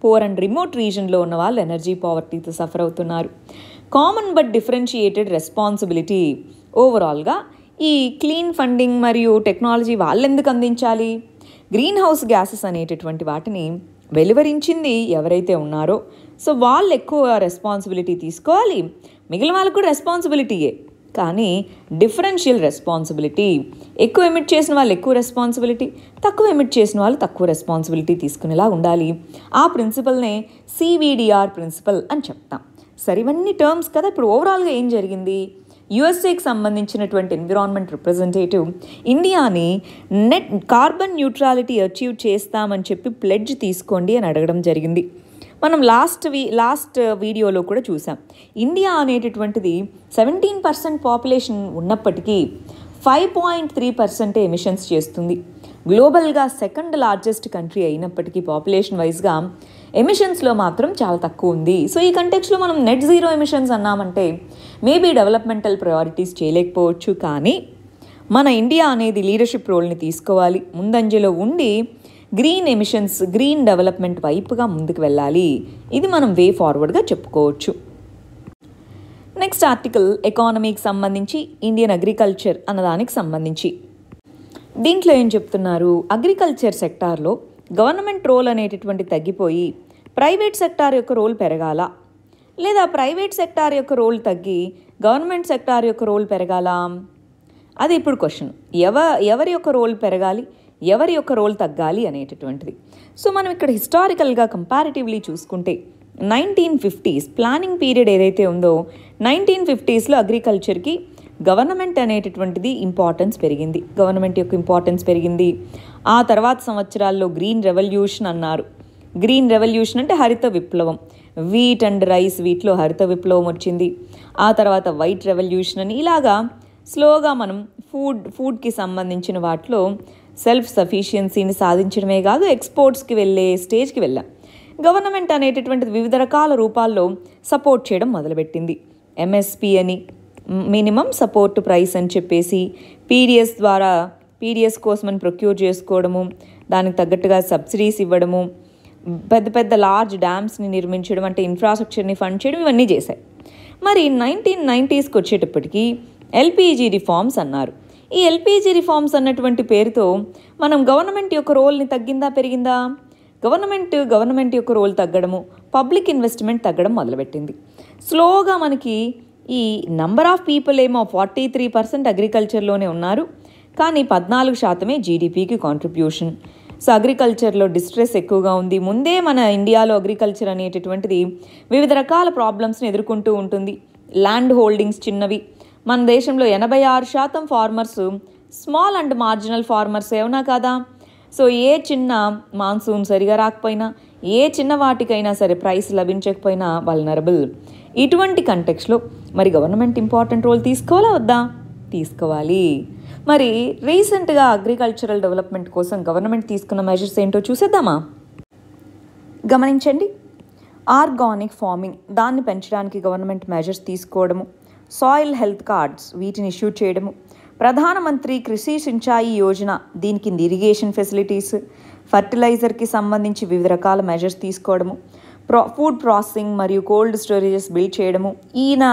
poor and remote రీజన్లో ఉన్న వాళ్ళు ఎనర్జీ పావర్టీతో సఫర్ అవుతున్నారు కామన్ బట్ డిఫరెన్షియేటెడ్ రెస్పాన్సిబిలిటీ ఓవరాల్గా ఈ క్లీన్ ఫండింగ్ మరియు టెక్నాలజీ వాళ్ళెందుకు అందించాలి గ్రీన్ హౌస్ గ్యాసెస్ అనేటటువంటి వాటిని వెలువరించింది ఎవరైతే ఉన్నారో సో వాళ్ళు ఎక్కువ రెస్పాన్సిబిలిటీ తీసుకోవాలి మిగిలిన వాళ్ళకు కూడా రెస్పాన్సిబిలిటీయే కానీ డిఫరెన్షియల్ రెస్పాన్సిబిలిటీ ఎక్కువ ఎమిట్ చేసిన వాళ్ళు ఎక్కువ రెస్పాన్సిబిలిటీ తక్కువ ఎమిట్ చేసిన వాళ్ళు తక్కువ రెస్పాన్సిబిలిటీ తీసుకునేలా ఉండాలి ఆ ప్రిన్సిపల్నే సివిడిఆర్ ప్రిన్సిపల్ అని చెప్తాం సరివన్నీ టర్మ్స్ కదా ఇప్పుడు ఓవరాల్గా ఏం జరిగింది యుఎస్ఏకి సంబంధించినటువంటి ఎన్విరాన్మెంట్ రిప్రజెంటేటివ్ ఇండియాని నెట్ కార్బన్ న్యూట్రాలిటీ అచీవ్ చేస్తామని చెప్పి ప్లెడ్జ్ తీసుకోండి అని అడగడం జరిగింది మనం లాస్ట్ వీ లాస్ట్ వీడియోలో కూడా చూసాం ఇండియా అనేటటువంటిది సెవెంటీన్ పర్సెంట్ పాపులేషన్ ఉన్నప్పటికీ ఫైవ్ పాయింట్ త్రీ పర్సెంటే ఎమిషన్స్ చేస్తుంది గ్లోబల్గా సెకండ్ లార్జెస్ట్ కంట్రీ అయినప్పటికీ పాపులేషన్ వైజ్గా ఎమిషన్స్లో మాత్రం చాలా తక్కువ ఉంది సో ఈ కంటెక్స్లో మనం నెట్ జీరో ఎమిషన్స్ అన్నామంటే మేబీ డెవలప్మెంటల్ ప్రయారిటీస్ చేయలేకపోవచ్చు కానీ మన ఇండియా అనేది లీడర్షిప్ రోల్ని తీసుకోవాలి ముందంజలో ఉండి గ్రీన్ ఎమిషన్స్ గ్రీన్ డెవలప్మెంట్ వైపుగా ముందుకు వెళ్ళాలి ఇది మనం వే ఫార్వర్డ్గా చెప్పుకోవచ్చు నెక్స్ట్ ఆర్టికల్ ఎకానమీకి సంబంధించి ఇండియన్ అగ్రికల్చర్ అన్నదానికి సంబంధించి దీంట్లో ఏం చెప్తున్నారు అగ్రికల్చర్ సెక్టార్లో గవర్నమెంట్ రోల్ అనేటటువంటి తగ్గిపోయి ప్రైవేట్ సెక్టార్ యొక్క రోల్ పెరగాల లేదా ప్రైవేట్ సెక్టార్ యొక్క రోల్ తగ్గి గవర్నమెంట్ సెక్టార్ యొక్క రోల్ పెరగాల అది ఇప్పుడు క్వశ్చన్ ఎవ ఎవరి యొక్క రోల్ పెరగాలి ఎవరి యొక్క రోల్ తగ్గాలి అనేటటువంటిది సో మనం ఇక్కడ హిస్టారికల్గా కంపారిటివ్లీ చూసుకుంటే నైన్టీన్ ఫిఫ్టీస్ ప్లానింగ్ పీరియడ్ ఏదైతే ఉందో నైన్టీన్ ఫిఫ్టీస్లో అగ్రికల్చర్కి గవర్నమెంట్ అనేటటువంటిది ఇంపార్టెన్స్ పెరిగింది గవర్నమెంట్ యొక్క ఇంపార్టెన్స్ పెరిగింది ఆ తర్వాత సంవత్సరాల్లో గ్రీన్ రెవల్యూషన్ అన్నారు గ్రీన్ రెవల్యూషన్ అంటే హరిత విప్లవం వీట్ అండ్ రైస్ వీటిలో హరిత విప్లవం వచ్చింది ఆ తర్వాత వైట్ రెవల్యూషన్ అని ఇలాగా స్లోగా మనం ఫుడ్ ఫుడ్కి సంబంధించిన వాటిలో సెల్ఫ్ సఫిషియన్సీని సాధించడమే కాదు ఎక్స్పోర్ట్స్కి వెళ్ళే స్టేజ్కి వెళ్ళాం గవర్నమెంట్ అనేటటువంటిది వివిధ రకాల రూపాల్లో సపోర్ట్ చేయడం మొదలుపెట్టింది ఎంఎస్పి అని మినిమం సపోర్ట్ ప్రైస్ అని చెప్పేసి పీడిఎస్ ద్వారా పీడిఎస్ కోసం అని ప్రొక్యూర్ చేసుకోవడము దానికి తగ్గట్టుగా సబ్సిడీస్ ఇవ్వడము పెద్ద పెద్ద లార్జ్ డ్యామ్స్ని నిర్మించడం అంటే ఇన్ఫ్రాస్ట్రక్చర్ని ఫండ్ చేయడం ఇవన్నీ చేశాయి మరి నైన్టీన్ నైంటీస్కి వచ్చేటప్పటికి ఎల్పిజి రిఫార్మ్స్ అన్నారు ఈ ఎల్పిజి రిఫార్మ్స్ అన్నటువంటి పేరుతో మనం గవర్నమెంట్ యొక్క రోల్ని తగ్గిందా పెరిగిందా గవర్నమెంట్ గవర్నమెంట్ యొక్క రోల్ తగ్గడము పబ్లిక్ ఇన్వెస్ట్మెంట్ తగ్గడం మొదలుపెట్టింది స్లోగా మనకి ఈ నంబర్ ఆఫ్ పీపుల్ ఏమో ఫార్టీ త్రీ పర్సెంట్ అగ్రికల్చర్లోనే ఉన్నారు కానీ పద్నాలుగు శాతమే జీడిపికి కాంట్రిబ్యూషన్ సో అగ్రికల్చర్లో డిస్ట్రెస్ ఎక్కువగా ఉంది ముందే మన ఇండియాలో అగ్రికల్చర్ అనేటటువంటిది వివిధ రకాల ప్రాబ్లమ్స్ని ఎదుర్కొంటూ ఉంటుంది ల్యాండ్ హోల్డింగ్స్ చిన్నవి మన దేశంలో ఎనభై ఆరు శాతం farmers small and marginal farmers ఏమన్నా కాదా సో ఏ చిన్న మాన్సూన్ సరిగా రాకపోయినా ఏ చిన్న వాటికైనా సరే ప్రైస్ లభించకపోయినా వల్నరబుల్ ఇటువంటి కంటెక్స్లో మరి గవర్నమెంట్ ఇంపార్టెంట్ రోల్ తీసుకోవాలా వద్దా తీసుకోవాలి మరి రీసెంట్గా అగ్రికల్చరల్ డెవలప్మెంట్ కోసం గవర్నమెంట్ తీసుకున్న మెజర్స్ ఏంటో చూసేద్దామా గమనించండి ఆర్గానిక్ ఫార్మింగ్ దాన్ని పెంచడానికి గవర్నమెంట్ మెజర్స్ తీసుకోవడము సాయిల్ హెల్త్ కార్డ్స్ వీటిని ఇష్యూ చేయడము ప్రధానమంత్రి కృషి సించాయి యోజన దీని కింద ఇరిగేషన్ ఫెసిలిటీస్ ఫర్టిలైజర్కి సంబంధించి వివిధ రకాల మెజర్స్ తీసుకోవడము ప్రా ఫుడ్ ప్రాసెసింగ్ మరియు కోల్డ్ స్టోరేజెస్ బిల్డ్ చేయడము ఈయన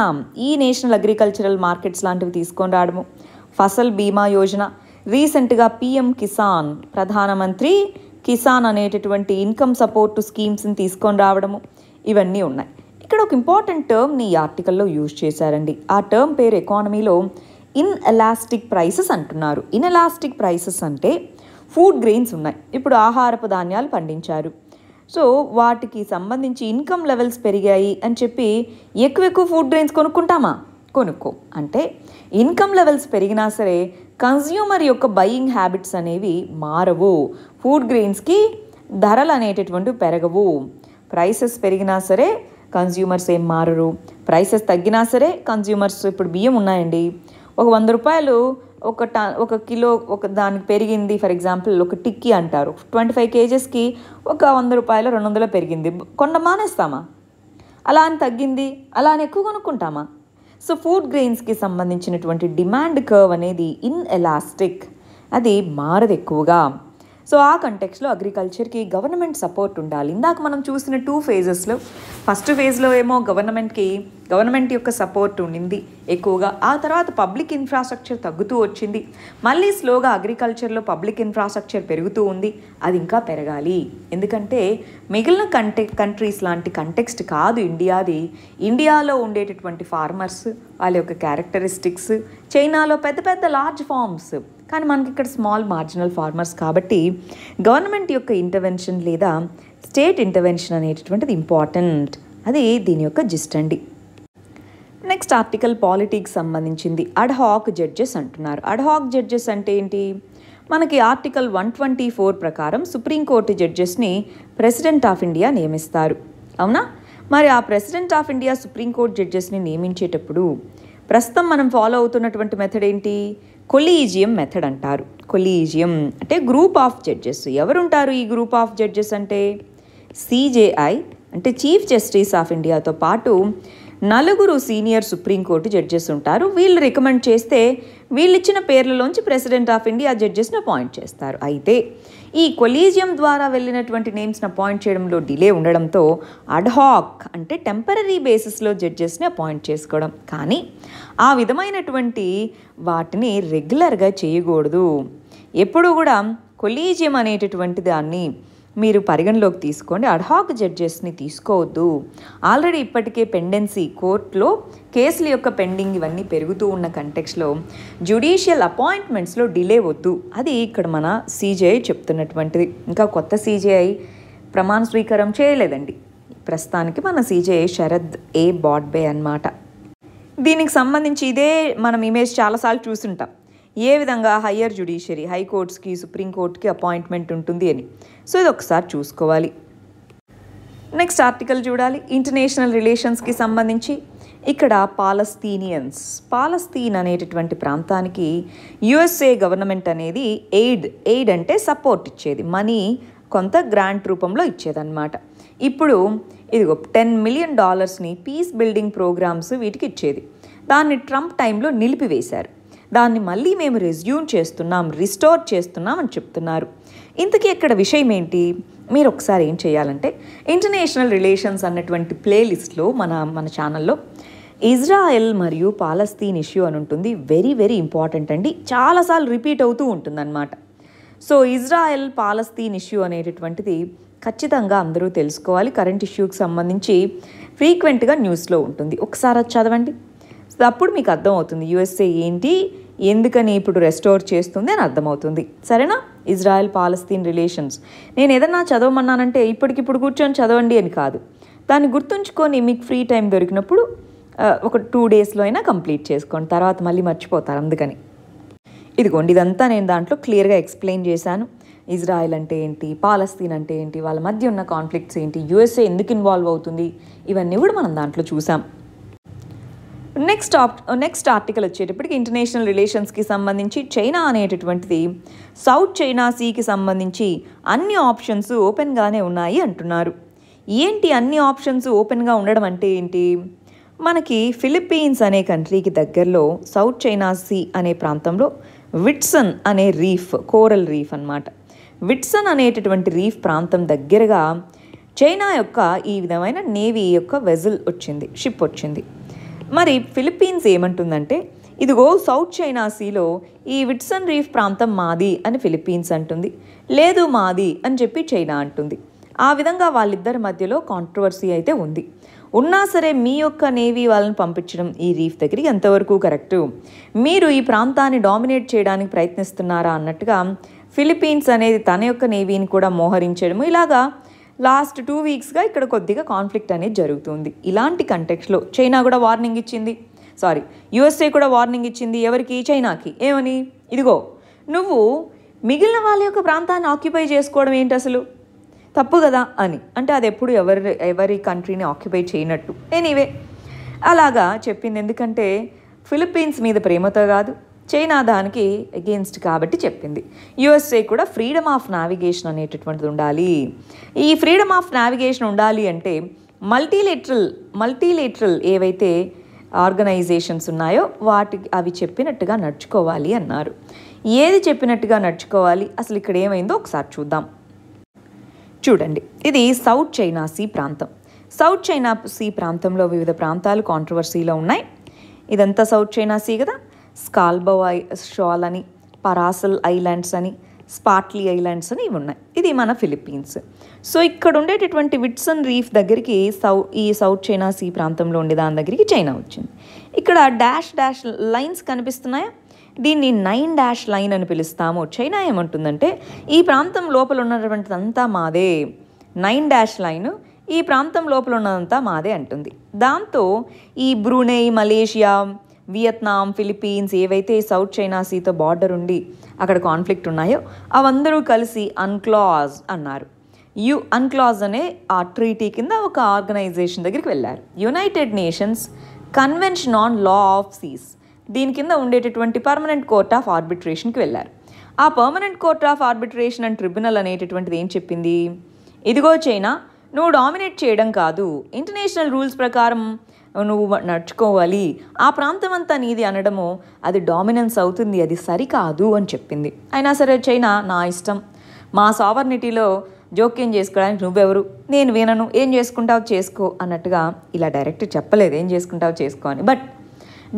ఈ నేషనల్ అగ్రికల్చరల్ మార్కెట్స్ లాంటివి తీసుకొని రావడము ఫసల్ బీమా యోజన రీసెంట్గా పిఎం కిసాన్ ప్రధానమంత్రి కిసాన్ అనేటటువంటి ఇన్కమ్ సపోర్ట్ స్కీమ్స్ని తీసుకొని రావడము ఇవన్నీ ఉన్నాయి ఇక్కడ ఒక ఇంపార్టెంట్ టర్మ్ని ఈ ఆర్టికల్లో యూజ్ చేశారండి ఆ టర్మ్ పేరు ఎకానమీలో ఇన్ ఎలాస్టిక్ ప్రైసెస్ అంటున్నారు ఇన్ ఎలాస్టిక్ ప్రైసెస్ అంటే ఫుడ్ గ్రెయిన్స్ ఉన్నాయి ఇప్పుడు ఆహారపు ధాన్యాలు పండించారు సో వాటికి సంబంధించి ఇన్కమ్ లెవెల్స్ పెరిగాయి అని చెప్పి ఎక్కువ ఎక్కువ ఫుడ్ గ్రెయిన్స్ కొనుక్కుంటామా కొనుక్కో అంటే ఇన్కమ్ లెవెల్స్ పెరిగినా సరే కన్స్యూమర్ యొక్క బయింగ్ హ్యాబిట్స్ అనేవి మారవు ఫుడ్ గ్రెయిన్స్కి ధరలు అనేటటువంటి పెరగవు ప్రైసెస్ పెరిగినా సరే కన్స్యూమర్స్ ఏం మారరు ప్రైసెస్ తగ్గినా సరే కన్స్యూమర్స్ ఇప్పుడు బియ్యం ఉన్నాయండి ఒక వంద రూపాయలు ఒక ట ఒక కిలో ఒక దానికి పెరిగింది ఫర్ ఎగ్జాంపుల్ ఒక టిక్కీ అంటారు ట్వంటీ ఫైవ్ కేజెస్కి ఒక వంద రూపాయలు రెండు వందలు పెరిగింది కొండ మానేస్తామా అలా అని తగ్గింది అలా అని ఎక్కువ కొనుక్కుంటామా సో ఫుడ్ గ్రెయిన్స్కి సంబంధించినటువంటి డిమాండ్ కర్వ్ అనేది ఇన్ ఎలాస్టిక్ అది మారదు ఎక్కువగా సో ఆ కంటెక్స్లో అగ్రికల్చర్కి గవర్నమెంట్ సపోర్ట్ ఉండాలి ఇందాక మనం చూసిన టూ ఫేజెస్లో ఫస్ట్ ఫేజ్లో ఏమో గవర్నమెంట్కి గవర్నమెంట్ యొక్క సపోర్ట్ ఉండింది ఎక్కువగా ఆ తర్వాత పబ్లిక్ ఇన్ఫ్రాస్ట్రక్చర్ తగ్గుతూ వచ్చింది మళ్ళీ స్లోగా అగ్రికల్చర్లో పబ్లిక్ ఇన్ఫ్రాస్ట్రక్చర్ పెరుగుతూ ఉంది అది ఇంకా పెరగాలి ఎందుకంటే మిగిలిన కంటె కంట్రీస్ లాంటి కంటెక్స్ట్ కాదు ఇండియాది ఇండియాలో ఉండేటటువంటి ఫార్మర్స్ వాళ్ళ యొక్క క్యారెక్టరిస్టిక్స్ చైనాలో పెద్ద పెద్ద లార్జ్ ఫార్మ్స్ కానీ మనకి ఇక్కడ స్మాల్ మార్జినల్ ఫార్మర్స్ కాబట్టి గవర్నమెంట్ యొక్క ఇంటర్వెన్షన్ లేదా స్టేట్ ఇంటర్వెన్షన్ అనేటటువంటిది ఇంపార్టెంట్ అది దీని యొక్క జిస్ట్ అండి నెక్స్ట్ ఆర్టికల్ పాలిటిక్స్ సంబంధించింది అడ్హాక్ జడ్జెస్ అంటున్నారు అడ్హాక్ జడ్జెస్ అంటే ఏంటి మనకి ఆర్టికల్ వన్ ట్వంటీ ఫోర్ ప్రకారం సుప్రీంకోర్టు జడ్జెస్ని ప్రెసిడెంట్ ఆఫ్ ఇండియా నియమిస్తారు అవునా మరి ఆ ప్రెసిడెంట్ ఆఫ్ ఇండియా సుప్రీంకోర్టు జడ్జెస్ని నియమించేటప్పుడు ప్రస్తుతం మనం ఫాలో అవుతున్నటువంటి మెథడ్ ఏంటి కొలీజియం మెథడ్ అంటారు కొలీజియం అంటే గ్రూప్ ఆఫ్ జడ్జెస్ ఎవరుంటారు ఈ గ్రూప్ ఆఫ్ జడ్జెస్ అంటే సిజేఐ అంటే చీఫ్ జస్టిస్ ఆఫ్ ఇండియాతో పాటు నలుగురు సీనియర్ సుప్రీంకోర్టు జడ్జెస్ ఉంటారు వీళ్ళు రికమెండ్ చేస్తే వీళ్ళు ఇచ్చిన పేర్లలోంచి ప్రెసిడెంట్ ఆఫ్ ఇండియా జడ్జెస్ని అపాయింట్ చేస్తారు అయితే ఈ కొలీజియం ద్వారా వెళ్ళినటువంటి నేమ్స్ని అపాయింట్ చేయడంలో డిలే ఉండడంతో అడ్హాక్ అంటే టెంపరీ బేసిస్లో జడ్జెస్ని అపాయింట్ చేసుకోవడం కానీ ఆ విధమైనటువంటి వాటిని రెగ్యులర్గా చేయకూడదు ఎప్పుడు కూడా కొలీజియం అనేటటువంటి దాన్ని మీరు పరిగణలోకి తీసుకోండి అడ్హాక్ జడ్జెస్ని తీసుకోవద్దు ఆల్రెడీ ఇప్పటికే పెండెన్సీ కోర్టులో కేసుల యొక్క పెండింగ్ ఇవన్నీ పెరుగుతూ ఉన్న కంటెక్స్లో జ్యుడిషియల్ అపాయింట్మెంట్స్లో డిలే వద్దు అది ఇక్కడ మన సీజీఐ చెప్తున్నటువంటిది ఇంకా కొత్త సీజీఐ ప్రమాణ స్వీకారం చేయలేదండి ప్రస్తుతానికి మన సీజీఐ శరద్ ఏ బాడ్బే అనమాట దీనికి సంబంధించి ఇదే మనం ఇమేజ్ చాలాసార్లు చూసుంటాం ఏ విధంగా హయ్యర్ జ్యుడిషియరీ హైకోర్ట్స్కి సుప్రీంకోర్టుకి అపాయింట్మెంట్ ఉంటుంది అని సో ఇది ఒకసారి చూసుకోవాలి నెక్స్ట్ ఆర్టికల్ చూడాలి ఇంటర్నేషనల్ రిలేషన్స్కి సంబంధించి ఇక్కడ పాలస్తీనియన్స్ పాలస్తీన్ అనేటటువంటి ప్రాంతానికి యుఎస్ఏ గవర్నమెంట్ అనేది ఎయిడ్ ఎయిడ్ అంటే సపోర్ట్ ఇచ్చేది మనీ కొంత గ్రాంట్ రూపంలో ఇచ్చేదన్నమాట ఇప్పుడు ఇదిగో టెన్ మిలియన్ డాలర్స్ని పీస్ బిల్డింగ్ ప్రోగ్రామ్స్ వీటికి ఇచ్చేది దాన్ని ట్రంప్ టైంలో నిలిపివేశారు దాన్ని మళ్ళీ మేము రెజ్యూమ్ చేస్తున్నాం రిస్టోర్ చేస్తున్నాం అని చెప్తున్నారు ఇంతకీ ఇక్కడ విషయం ఏంటి మీరు ఒకసారి ఏం చేయాలంటే ఇంటర్నేషనల్ రిలేషన్స్ అన్నటువంటి ప్లేలిస్ట్లో మన మన ఛానల్లో ఇజ్రాయెల్ మరియు పాలస్తీన్ ఇష్యూ అని ఉంటుంది వెరీ వెరీ ఇంపార్టెంట్ అండి చాలాసార్లు రిపీట్ అవుతూ ఉంటుందన్నమాట సో ఇజ్రాయెల్ పాలస్తీన్ ఇష్యూ అనేటటువంటిది ఖచ్చితంగా అందరూ తెలుసుకోవాలి కరెంట్ ఇష్యూకి సంబంధించి ఫ్రీక్వెంట్గా న్యూస్లో ఉంటుంది ఒకసారి చదవండి అప్పుడు మీకు అర్థమవుతుంది యుఎస్ఏ ఏంటి ఎందుకని ఇప్పుడు రెస్టోర్ చేస్తుంది అని అర్థమవుతుంది సరేనా ఇజ్రాయెల్ పాలస్తీన్ రిలేషన్స్ నేను ఏదన్నా చదవమన్నానంటే ఇప్పటికిప్పుడు కూర్చొని చదవండి అని కాదు దాన్ని గుర్తుంచుకొని మీకు ఫ్రీ టైం దొరికినప్పుడు ఒక టూ డేస్లో అయినా కంప్లీట్ చేసుకోండి తర్వాత మళ్ళీ మర్చిపోతారు అందుకని ఇదిగోండి ఇదంతా నేను దాంట్లో క్లియర్గా ఎక్స్ప్లెయిన్ చేశాను ఇజ్రాయెల్ అంటే ఏంటి పాలస్తీన్ అంటే ఏంటి వాళ్ళ మధ్య ఉన్న కాన్ఫ్లిక్ట్స్ ఏంటి యుఎస్ఏ ఎందుకు ఇన్వాల్వ్ అవుతుంది ఇవన్నీ కూడా మనం దాంట్లో చూసాం నెక్స్ట్ ఆప్ నెక్స్ట్ ఆర్టికల్ వచ్చేటప్పటికి ఇంటర్నేషనల్ రిలేషన్స్కి సంబంధించి చైనా అనేటటువంటిది సౌత్ చైనా సీకి సంబంధించి అన్ని ఆప్షన్స్ ఓపెన్గానే ఉన్నాయి అంటున్నారు ఏంటి అన్ని ఆప్షన్స్ ఓపెన్గా ఉండడం అంటే ఏంటి మనకి ఫిలిప్పీన్స్ అనే కంట్రీకి దగ్గరలో సౌత్ చైనా సీ అనే ప్రాంతంలో విట్సన్ అనే రీఫ్ కోరల్ రీఫ్ అనమాట విట్సన్ అనేటటువంటి రీఫ్ ప్రాంతం దగ్గరగా చైనా యొక్క ఈ విధమైన నేవీ యొక్క వెజల్ వచ్చింది షిప్ వచ్చింది మరి ఫిలిప్పీన్స్ ఏమంటుందంటే ఇదిగో సౌత్ చైనా సీలో ఈ విట్సన్ రీఫ్ ప్రాంతం మాది అని ఫిలిప్పీన్స్ అంటుంది లేదు మాది అని చెప్పి చైనా అంటుంది ఆ విధంగా వాళ్ళిద్దరి మధ్యలో కాంట్రవర్సీ అయితే ఉంది ఉన్నా సరే మీ యొక్క నేవీ వాళ్ళని పంపించడం ఈ రీఫ్ దగ్గరికి ఎంతవరకు కరెక్టు మీరు ఈ ప్రాంతాన్ని డామినేట్ చేయడానికి ప్రయత్నిస్తున్నారా అన్నట్టుగా ఫిలిప్పీన్స్ అనేది తన యొక్క నేవీని కూడా మోహరించడము ఇలాగా లాస్ట్ టూ వీక్స్గా ఇక్కడ కొద్దిగా కాన్ఫ్లిక్ట్ అనేది జరుగుతుంది ఇలాంటి కంటెక్స్లో చైనా కూడా వార్నింగ్ ఇచ్చింది సారీ యుఎస్ఏ కూడా వార్నింగ్ ఇచ్చింది ఎవరికి చైనాకి ఏమని ఇదిగో నువ్వు మిగిలిన వాళ్ళ యొక్క ప్రాంతాన్ని ఆక్యుపై చేసుకోవడం ఏంటి అసలు తప్పు కదా అని అంటే అది ఎప్పుడు ఎవరి ఎవరి కంట్రీని ఆక్యుపై చేయనట్టు ఎనీవే అలాగా చెప్పింది ఎందుకంటే ఫిలిప్పీన్స్ మీద ప్రేమతో కాదు చైనా దానికి అగెయిన్స్ట్ కాబట్టి చెప్పింది యుఎస్ఏ కూడా ఫ్రీడమ్ ఆఫ్ నావిగేషన్ అనేటటువంటిది ఉండాలి ఈ ఫ్రీడమ్ ఆఫ్ నావిగేషన్ ఉండాలి అంటే మల్టీలేటరల్ మల్టీలేటరల్ ఏవైతే ఆర్గనైజేషన్స్ ఉన్నాయో వాటి అవి చెప్పినట్టుగా నడుచుకోవాలి అన్నారు ఏది చెప్పినట్టుగా నడుచుకోవాలి అసలు ఇక్కడ ఏమైందో ఒకసారి చూద్దాం చూడండి ఇది సౌత్ చైనా సీ ప్రాంతం సౌత్ చైనా సీ ప్రాంతంలో వివిధ ప్రాంతాలు కాంట్రవర్సీలో ఉన్నాయి ఇదంతా సౌత్ చైనా సీ కదా స్కాల్బవ్ ఐ షాల్ అని పరాసల్ ఐలాండ్స్ అని స్పాట్లీ ఐలాండ్స్ అని ఇవి ఉన్నాయి ఇది మన ఫిలిప్పీన్స్ సో ఇక్కడ ఉండేటటువంటి విట్సన్ రీఫ్ దగ్గరికి సౌ ఈ సౌత్ చైనా సీ ప్రాంతంలో ఉండే దాని దగ్గరికి చైనా వచ్చింది ఇక్కడ డాష్ డాష్ లైన్స్ కనిపిస్తున్నాయా దీన్ని నైన్ డాష్ లైన్ అని పిలుస్తాము చైనా ఏమంటుందంటే ఈ ప్రాంతం లోపల ఉన్నటువంటిదంతా మాదే నైన్ డాష్ లైన్ ఈ ప్రాంతం లోపల ఉన్నదంతా మాదే అంటుంది దాంతో ఈ బ్రూనే మలేషియా వియత్నాం ఫిలిప్పీన్స్ ఏవైతే సౌత్ చైనా సీతో బార్డర్ ఉండి అక్కడ కాన్ఫ్లిక్ట్ ఉన్నాయో అవందరూ కలిసి అన్క్లాజ్ అన్నారు యు అన్క్లాజ్ అనే ఆ ట్రీటీ కింద ఒక ఆర్గనైజేషన్ దగ్గరికి వెళ్ళారు United Nations convention on law of seas దీని కింద ఉండేటటువంటి పర్మనెంట్ కోర్ట్ ఆఫ్ ఆర్బిట్రేషన్కి వెళ్ళారు ఆ permanent court of arbitration and tribunal అనేటటువంటిది ఏం చెప్పింది ఇదిగో చైనా నువ్వు డామినేట్ చేయడం కాదు ఇంటర్నేషనల్ రూల్స్ ప్రకారం నువ్వు నడుచుకోవాలి ఆ ప్రాంతం అంతా నీది అనడము అది డామినెన్స్ అవుతుంది అది సరికాదు అని చెప్పింది అయినా సరే చైనా నా ఇష్టం మా సావర్నిటీలో జోక్యం చేసుకోవడానికి నువ్వెవరు నేను వినను ఏం చేసుకుంటావు చేసుకో అన్నట్టుగా ఇలా డైరెక్ట్ చెప్పలేదు ఏం చేసుకుంటావు చేసుకో అని బట్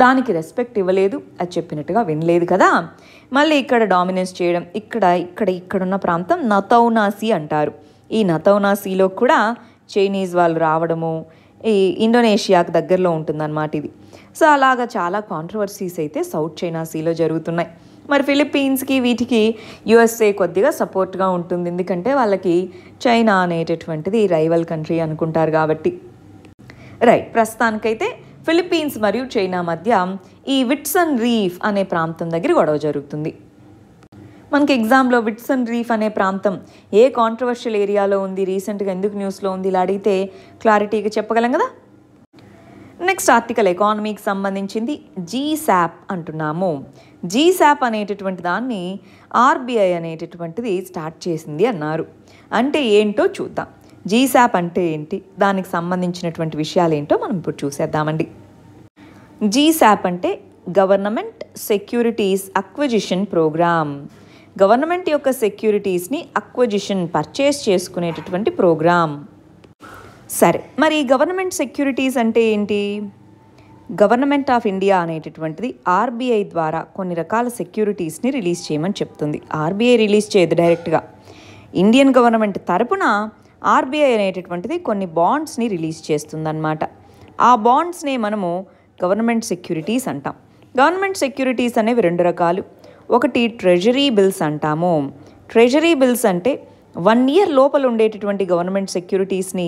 దానికి రెస్పెక్ట్ ఇవ్వలేదు అది చెప్పినట్టుగా వినలేదు కదా మళ్ళీ ఇక్కడ డామినెన్స్ చేయడం ఇక్కడ ఇక్కడ ఇక్కడున్న ప్రాంతం నతౌనాసి అంటారు ఈ నతౌనాసిలో కూడా చైనీస్ వాళ్ళు రావడము ఈ ఇండోనేషియాకు దగ్గరలో ఉంటుందన్నమాట ఇది సో అలాగా చాలా కాంట్రవర్సీస్ అయితే సౌత్ చైనా సీలో జరుగుతున్నాయి మరి ఫిలిప్పీన్స్కి వీటికి యుఎస్ఏ కొద్దిగా సపోర్ట్గా ఉంటుంది ఎందుకంటే వాళ్ళకి చైనా అనేటటువంటిది రైవల్ కంట్రీ అనుకుంటారు కాబట్టి రైట్ ప్రస్తుతానికైతే ఫిలిప్పీన్స్ మరియు చైనా మధ్య ఈ విట్సన్ రీఫ్ అనే ప్రాంతం దగ్గర గొడవ జరుగుతుంది మనకి ఎగ్జామ్లో విట్సన్ రీఫ్ అనే ప్రాంతం ఏ కాంట్రవర్షియల్ ఏరియాలో ఉంది రీసెంట్గా ఎందుకు న్యూస్లో ఉంది ఇలా అడిగితే క్లారిటీగా చెప్పగలం కదా నెక్స్ట్ ఆర్టికల్ ఎకానమీకి సంబంధించింది జీశాప్ అంటున్నాము జీశాప్ అనేటటువంటి దాన్ని ఆర్బీఐ అనేటటువంటిది స్టార్ట్ చేసింది అన్నారు అంటే ఏంటో చూద్దాం జీశాప్ అంటే ఏంటి దానికి సంబంధించినటువంటి విషయాలు ఏంటో మనం ఇప్పుడు చూసేద్దామండి జీశాప్ అంటే government securities acquisition programme government యొక్క సెక్యూరిటీస్ని అక్వజిషన్ పర్చేస్ చేసుకునేటటువంటి ప్రోగ్రాం సరే మరి గవర్నమెంట్ సెక్యూరిటీస్ అంటే ఏంటి గవర్నమెంట్ ఆఫ్ ఇండియా అనేటటువంటిది ఆర్బీఐ ద్వారా కొన్ని రకాల సెక్యూరిటీస్ని రిలీజ్ చేయమని చెప్తుంది ఆర్బీఐ రిలీజ్ చేయదు డైరెక్ట్గా ఇండియన్ గవర్నమెంట్ తరపున ఆర్బీఐ అనేటటువంటిది కొన్ని బాండ్స్ని రిలీజ్ చేస్తుందన్నమాట ఆ బాండ్స్నే మనము గవర్నమెంట్ సెక్యూరిటీస్ అంటాం గవర్నమెంట్ సెక్యూరిటీస్ అనేవి రెండు రకాలు ఒకటి ట్రెజరీ బిల్స్ అంటాము ట్రెజరీ బిల్స్ అంటే వన్ ఇయర్ లోపల ఉండేటటువంటి గవర్నమెంట్ సెక్యూరిటీస్ని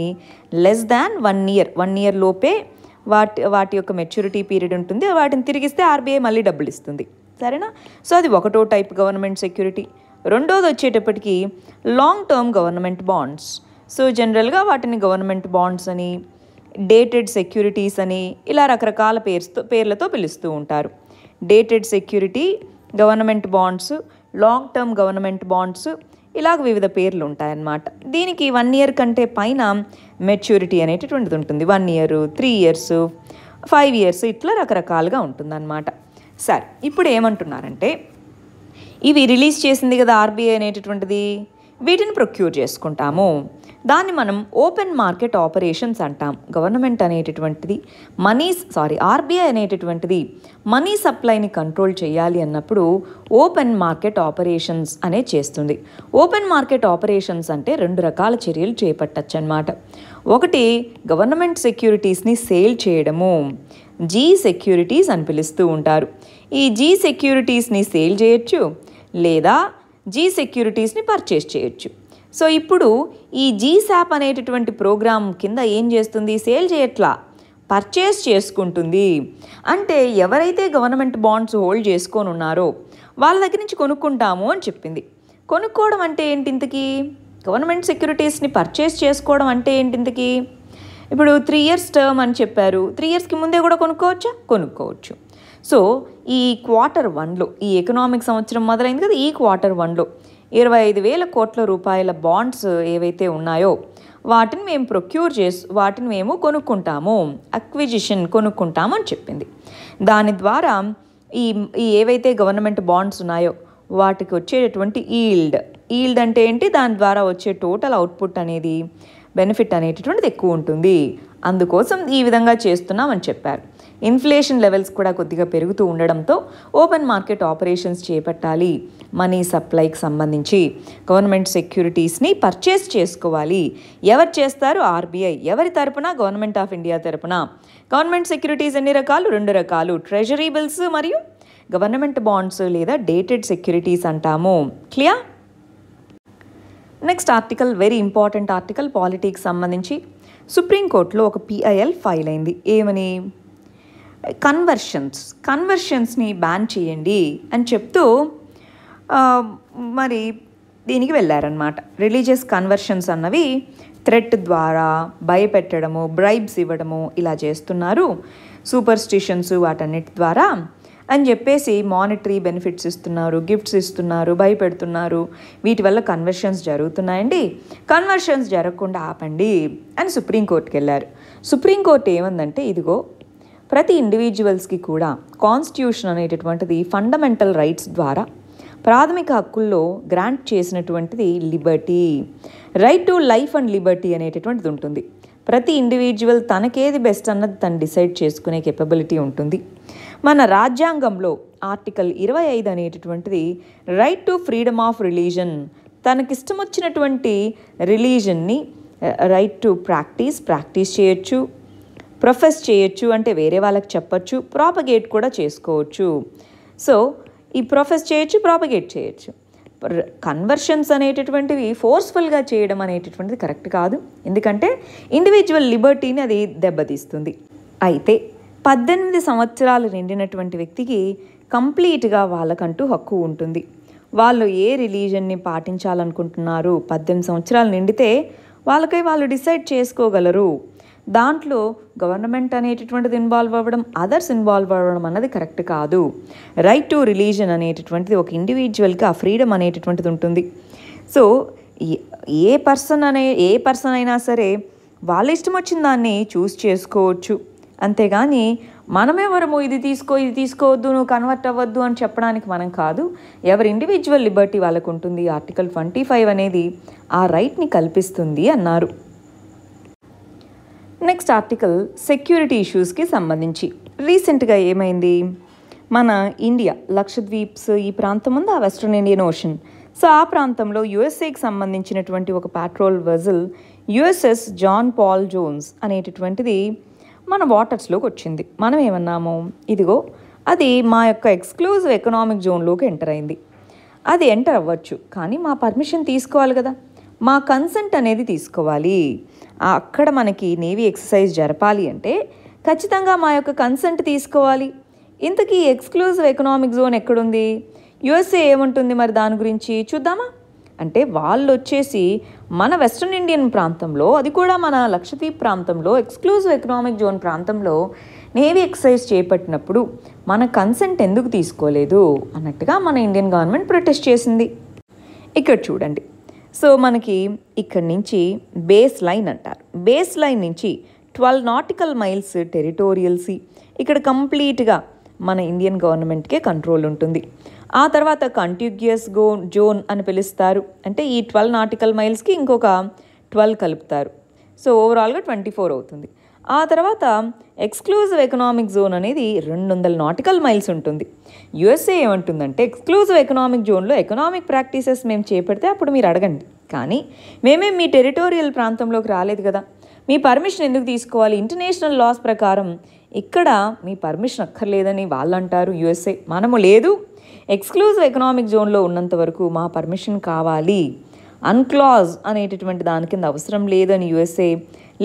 less than one year one year లోపే వాటి వాటి యొక్క మెచ్యూరిటీ పీరియడ్ ఉంటుంది వాటిని తిరిగిస్తే ఆర్బీఐ మళ్ళీ డబ్బులు ఇస్తుంది సరేనా సో అది ఒకటో టైప్ గవర్నమెంట్ సెక్యూరిటీ రెండోది వచ్చేటప్పటికి long term government bonds so జనరల్గా వాటిని గవర్నమెంట్ బాండ్స్ అని డేటెడ్ సెక్యూరిటీస్ అని ఇలా రకరకాల పేర్స్తో పేర్లతో పిలుస్తూ ఉంటారు dated security government bonds long term government bonds ఇలాగ వివిధ పేర్లు ఉంటాయన్నమాట దీనికి వన్ ఇయర్ కంటే పైన మెచ్యూరిటీ అనేటటువంటిది ఉంటుంది one year three years five years ఇట్లా రకరకాలుగా ఉంటుందన్నమాట సరే ఇప్పుడు ఏమంటున్నారంటే ఇవి రిలీజ్ చేసింది కదా ఆర్బీఐ అనేటటువంటిది వీటిని ప్రొక్యూర్ చేసుకుంటాము దాన్ని మనం ఓపెన్ మార్కెట్ ఆపరేషన్స్ అంటాం గవర్నమెంట్ అనేటటువంటిది మనీ సారీ ఆర్బీఐ అనేటటువంటిది మనీ సప్లైని కంట్రోల్ చేయాలి అన్నప్పుడు ఓపెన్ మార్కెట్ ఆపరేషన్స్ అనే చేస్తుంది ఓపెన్ మార్కెట్ ఆపరేషన్స్ అంటే రెండు రకాల చర్యలు చేపట్టచ్చు అనమాట ఒకటి గవర్నమెంట్ సెక్యూరిటీస్ని సేల్ చేయడము జీ సెక్యూరిటీస్ అని పిలుస్తూ ఉంటారు ఈ జీ సెక్యూరిటీస్ని సేల్ చేయొచ్చు లేదా జీ సెక్యూరిటీస్ని పర్చేస్ చేయొచ్చు సో ఇప్పుడు ఈ జీశాప్ అనేటటువంటి ప్రోగ్రామ్ కింద ఏం చేస్తుంది సేల్ చేయట్లా పర్చేస్ చేసుకుంటుంది అంటే ఎవరైతే గవర్నమెంట్ బాండ్స్ హోల్డ్ చేసుకొని ఉన్నారో వాళ్ళ దగ్గర నుంచి కొనుక్కుంటాము అని చెప్పింది కొనుక్కోవడం అంటే ఏంటి ఇంతకీ గవర్నమెంట్ సెక్యూరిటీస్ని పర్చేస్ చేసుకోవడం అంటే ఏంటి ఇంతకీ ఇప్పుడు త్రీ ఇయర్స్ టర్మ్ అని చెప్పారు త్రీ ఇయర్స్కి ముందే కూడా కొనుక్కోవచ్చా కొనుక్కోవచ్చు సో ఈ క్వార్టర్ వన్లో ఈ ఎకనామిక్ సంవత్సరం మొదలైంది కదా ఈ క్వార్టర్ వన్లో ఇరవై ఐదు వేల కోట్ల రూపాయల బాండ్స్ ఏవైతే ఉన్నాయో వాటిని మేము ప్రొక్యూర్ చేసి వాటిని మేము కొనుక్కుంటాము అక్విజిషన్ కొనుక్కుంటామని చెప్పింది దాని ద్వారా ఈ ఈ ఏవైతే గవర్నమెంట్ బాండ్స్ ఉన్నాయో వాటికి వచ్చేటటువంటి ఈల్డ్ ఈల్డ్ అంటే ఏంటి దాని ద్వారా వచ్చే టోటల్ అవుట్పుట్ అనేది బెనిఫిట్ అనేటటువంటిది ఎక్కువ ఉంటుంది అందుకోసం ఈ విధంగా చేస్తున్నామని చెప్పారు ఇన్ఫ్లేషన్ లెవెల్స్ కూడా కొద్దిగా పెరుగుతూ ఉండడంతో ఓపెన్ మార్కెట్ ఆపరేషన్స్ చేపట్టాలి మనీ సప్లైకి సంబంధించి గవర్నమెంట్ సెక్యూరిటీస్ని పర్చేస్ చేసుకోవాలి ఎవరు చేస్తారు ఆర్బీఐ ఎవరి తరపున గవర్నమెంట్ ఆఫ్ ఇండియా తరపున గవర్నమెంట్ సెక్యూరిటీస్ ఎన్ని రకాలు రెండు రకాలు ట్రెజరీ బిల్స్ మరియు గవర్నమెంట్ బాండ్స్ లేదా డేటెడ్ సెక్యూరిటీస్ అంటాము clear next article very important article పాలిటీకి సంబంధించి సుప్రీంకోర్టులో ఒక పిఐఎల్ ఫైల్ అయింది ఏమని కన్వర్షన్స్ కన్వర్షన్స్ని బ్యాన్ చేయండి అని చెప్తూ మరి దీనికి వెళ్ళారనమాట రిలీజియస్ కన్వర్షన్స్ అన్నవి థ్రెట్ ద్వారా భయపెట్టడము బ్రైబ్స్ ఇవ్వడము ఇలా చేస్తున్నారు సూపర్ స్టిషన్స్ వాటన్నిటి ద్వారా అని చెప్పేసి మానిటరీ బెనిఫిట్స్ ఇస్తున్నారు గిఫ్ట్స్ ఇస్తున్నారు భయపెడుతున్నారు వీటి వల్ల కన్వర్షన్స్ జరుగుతున్నాయండి కన్వర్షన్స్ జరగకుండా ఆపండి అని సుప్రీంకోర్టుకి వెళ్ళారు సుప్రీంకోర్టు ఏమందంటే ఇదిగో ప్రతి ఇండివిజువల్స్కి కూడా కాన్స్టిట్యూషన్ అనేటటువంటిది ఫండమెంటల్ రైట్స్ ద్వారా ప్రాథమిక హక్కుల్లో గ్రాంట్ చేసినటువంటిది liberty right to life and liberty అనేటటువంటిది ఉంటుంది ప్రతి ఇండివిజువల్ తనకేది బెస్ట్ అన్నది తను డిసైడ్ చేసుకునే కెపబిలిటీ ఉంటుంది మన రాజ్యాంగంలో ఆర్టికల్ ఇరవై ఐదు అనేటటువంటిది right to freedom of religion తనకిష్టం వచ్చినటువంటి రిలీజన్ని రైట్ టు ప్రాక్టీస్ ప్రాక్టీస్ చేయొచ్చు ప్రొఫెస్ చేయొచ్చు అంటే వేరే వాళ్ళకి చెప్పచ్చు ప్రాపగేట్ కూడా చేసుకోవచ్చు సో ఈ ప్రొఫెస్ చేయొచ్చు ప్రాపగేట్ చేయొచ్చు కన్వర్షన్స్ అనేటటువంటివి ఫోర్స్ఫుల్గా చేయడం అనేటటువంటిది కరెక్ట్ కాదు ఎందుకంటే ఇండివిజువల్ లిబర్టీని అది దెబ్బతీస్తుంది అయితే పద్దెనిమిది సంవత్సరాలు నిండినటువంటి వ్యక్తికి కంప్లీట్గా వాళ్ళకంటూ హక్కు ఉంటుంది వాళ్ళు ఏ రిలీజన్ని పాటించాలనుకుంటున్నారు పద్దెనిమిది సంవత్సరాలు నిండితే వాళ్ళకై వాళ్ళు డిసైడ్ చేసుకోగలరు దాంట్లో గవర్నమెంట్ అనేటటువంటిది ఇన్వాల్వ్ అవ్వడం అదర్స్ ఇన్వాల్వ్ అవ్వడం అన్నది కరెక్ట్ కాదు రైట్ టు రిలీజన్ అనేటటువంటిది ఒక ఇండివిజువల్కి ఆ ఫ్రీడమ్ అనేటటువంటిది ఉంటుంది సో ఏ పర్సన్ అనే ఏ పర్సన్ అయినా సరే వాళ్ళ ఇష్టం వచ్చిన దాన్ని చూస్ చేసుకోవచ్చు అంతేగాని మనమేవరము ఇది తీసుకో ఇది తీసుకోవద్దు నువ్వు కన్వర్ట్ అవ్వద్దు అని చెప్పడానికి మనం కాదు ఎవరి ఇండివిజువల్ లిబర్టీ వాళ్ళకు ఉంటుంది ఆర్టికల్ ట్వంటీ ఫైవ్ అనేది ఆ రైట్ని కల్పిస్తుంది అన్నారు నెక్స్ట్ ఆర్టికల్ సెక్యూరిటీ ఇష్యూస్కి సంబంధించి రీసెంట్గా ఏమైంది మన ఇండియా లక్షద్వీప్స్ ఈ ప్రాంతం ఉంది ఆ వెస్ట్రన్ ఇండియన్ ఓషన్ సో ఆ ప్రాంతంలో యుఎస్ఏకి సంబంధించినటువంటి ఒక patrol vessel USS John Paul Jones అనేటటువంటిది మన వాటర్స్లోకి వచ్చింది మనం ఏమన్నాము ఇదిగో అది మా యొక్క ఎక్స్క్లూజివ్ ఎకనామిక్ జోన్లోకి ఎంటర్ అయింది అది ఎంటర్ అవ్వచ్చు కానీ మా పర్మిషన్ తీసుకోవాలి కదా మా కన్సెంట్ అనేది తీసుకోవాలి అక్కడ మనకి నేవీ ఎక్సర్సైజ్ జరపాలి అంటే ఖచ్చితంగా మా యొక్క కన్సెంట్ తీసుకోవాలి ఇంతకీ ఎక్స్క్లూజివ్ ఎకనామిక్ జోన్ ఎక్కడుంది యుఎస్ఏ ఏముంటుంది మరి దాని గురించి చూద్దామా అంటే వాళ్ళు వచ్చేసి మన వెస్ట్రన్ ఇండియన్ ప్రాంతంలో అది కూడా మన లక్షద్వీప్ ప్రాంతంలో ఎక్స్క్లూజివ్ ఎకనామిక్ జోన్ ప్రాంతంలో నేవీ ఎక్సర్సైజ్ చేపట్టినప్పుడు మన కన్సెంట్ ఎందుకు తీసుకోలేదు అన్నట్టుగా మన ఇండియన్ గవర్నమెంట్ ప్రొటెస్ట్ చేసింది ఇక్కడ చూడండి సో మనకి ఇక్కడి నుంచి బేస్ లైన్ అంటారు బేస్ లైన్ నుంచి twelve nautical miles territorial sea ఇక్కడ కంప్లీట్గా మన ఇండియన్ గవర్నమెంట్కే కంట్రోల్ ఉంటుంది ఆ తర్వాత కంటిగ్యూస్ గో జోన్ అని పిలుస్తారు అంటే ఈ ట్వెల్వ్ నాటికల్ మైల్స్కి ఇంకొక ట్వెల్వ్ కలుపుతారు సో ఓవరాల్గా ట్వంటీ ఫోర్ అవుతుంది ఆ తర్వాత ఎక్స్క్లూజివ్ ఎకనామిక్ జోన్ అనేది రెండు వందల నాటికల్ మైల్స్ ఉంటుంది యుఎస్ఏ ఏమంటుందంటే ఎక్స్క్లూజివ్ ఎకనామిక్ జోన్లో ఎకనామిక్ ప్రాక్టీసెస్ మేము చేపడితే అప్పుడు మీరు అడగండి కానీ మేమే మీ టెరిటోరియల్ ప్రాంతంలోకి రాలేదు కదా మీ పర్మిషన్ ఎందుకు తీసుకోవాలి ఇంటర్నేషనల్ లాస్ ప్రకారం ఇక్కడ మీ పర్మిషన్ అక్కర్లేదని వాళ్ళు అంటారు యుఎస్ఏ మనము లేదు ఎక్స్క్లూజివ్ ఎకనామిక్ జోన్లో ఉన్నంత వరకు మా పర్మిషన్ కావాలి అన్క్లాజ్ అనేటటువంటి దాని కింద అవసరం లేదని యుఎస్ఏ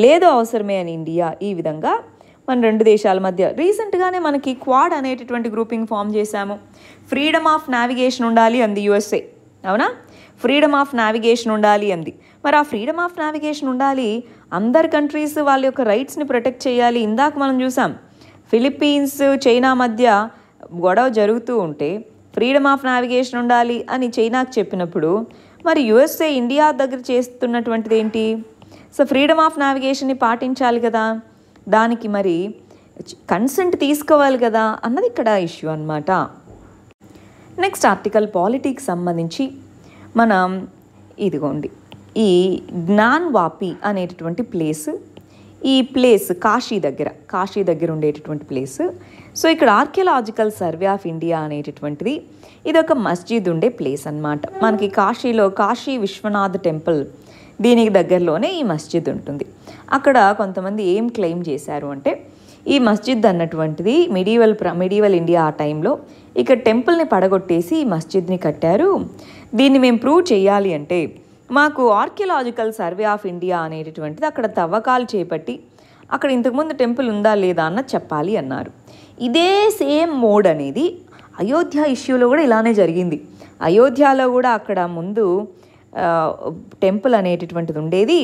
లేదు అవసరమే అని ఇండియా ఈ విధంగా మన రెండు దేశాల మధ్య రీసెంట్గానే మనకి క్వాడ్ అనేటటువంటి గ్రూపింగ్ ఫామ్ చేశాము ఫ్రీడమ్ ఆఫ్ నావిగేషన్ ఉండాలి అంది యుఎస్ఏ అవునా ఫ్రీడమ్ ఆఫ్ నావిగేషన్ ఉండాలి అంది మరి ఆ ఫ్రీడమ్ ఆఫ్ నావిగేషన్ ఉండాలి అందరు కంట్రీస్ వాళ్ళ యొక్క రైట్స్ని ప్రొటెక్ట్ చేయాలి ఇందాక మనం చూసాం ఫిలిప్పీన్స్ చైనా మధ్య గొడవ జరుగుతూ ఉంటే ఫ్రీడమ్ ఆఫ్ నావిగేషన్ ఉండాలి అని చైనాకు చెప్పినప్పుడు మరి యుఎస్ఏ ఇండియా దగ్గర చేస్తున్నటువంటిది ఏంటి సో ఫ్రీడమ్ ఆఫ్ నావిగేషన్ని పాటించాలి కదా దానికి మరి కన్సెంట్ తీసుకోవాలి కదా అన్నది ఇక్కడ ఇష్యూ అనమాట నెక్స్ట్ ఆర్టికల్ పాలిటిక్స్ సంబంధించి మనం ఇదిగోండి ఈ జ్ఞాన్ వాపి అనేటటువంటి ప్లేస్ ఈ ప్లేస్ కాశీ దగ్గర కాశీ దగ్గర ఉండేటటువంటి ప్లేస్ సో ఇక్కడ ఆర్కియలాజికల్ సర్వే ఆఫ్ ఇండియా అనేటటువంటిది ఇది ఒక మస్జిద్ ఉండే ప్లేస్ అనమాట మనకి కాశీలో కాశీ విశ్వనాథ్ టెంపుల్ దీనికి దగ్గరలోనే ఈ మస్జిద్ ఉంటుంది అక్కడ కొంతమంది ఏం క్లెయిమ్ చేశారు అంటే ఈ మస్జిద్ అన్నటువంటిది మిడివల్ ప్ర మిడివల్ ఇండియా ఆ టైంలో ఇక టెంపుల్ని పడగొట్టేసి ఈ మస్జిద్ని కట్టారు దీన్ని మేము ప్రూవ్ చేయాలి అంటే మాకు ఆర్కియలాజికల్ సర్వే ఆఫ్ ఇండియా అనేటటువంటిది అక్కడ తవ్వకాలు చేపట్టి అక్కడ ఇంతకుముందు టెంపుల్ ఉందా లేదా అన్న చెప్పాలి అన్నారు ఇదే సేమ్ మోడ్ అనేది అయోధ్య ఇష్యూలో కూడా ఇలానే జరిగింది అయోధ్యలో కూడా అక్కడ ముందు టెంపుల్ అనేటటువంటిది ఉండేది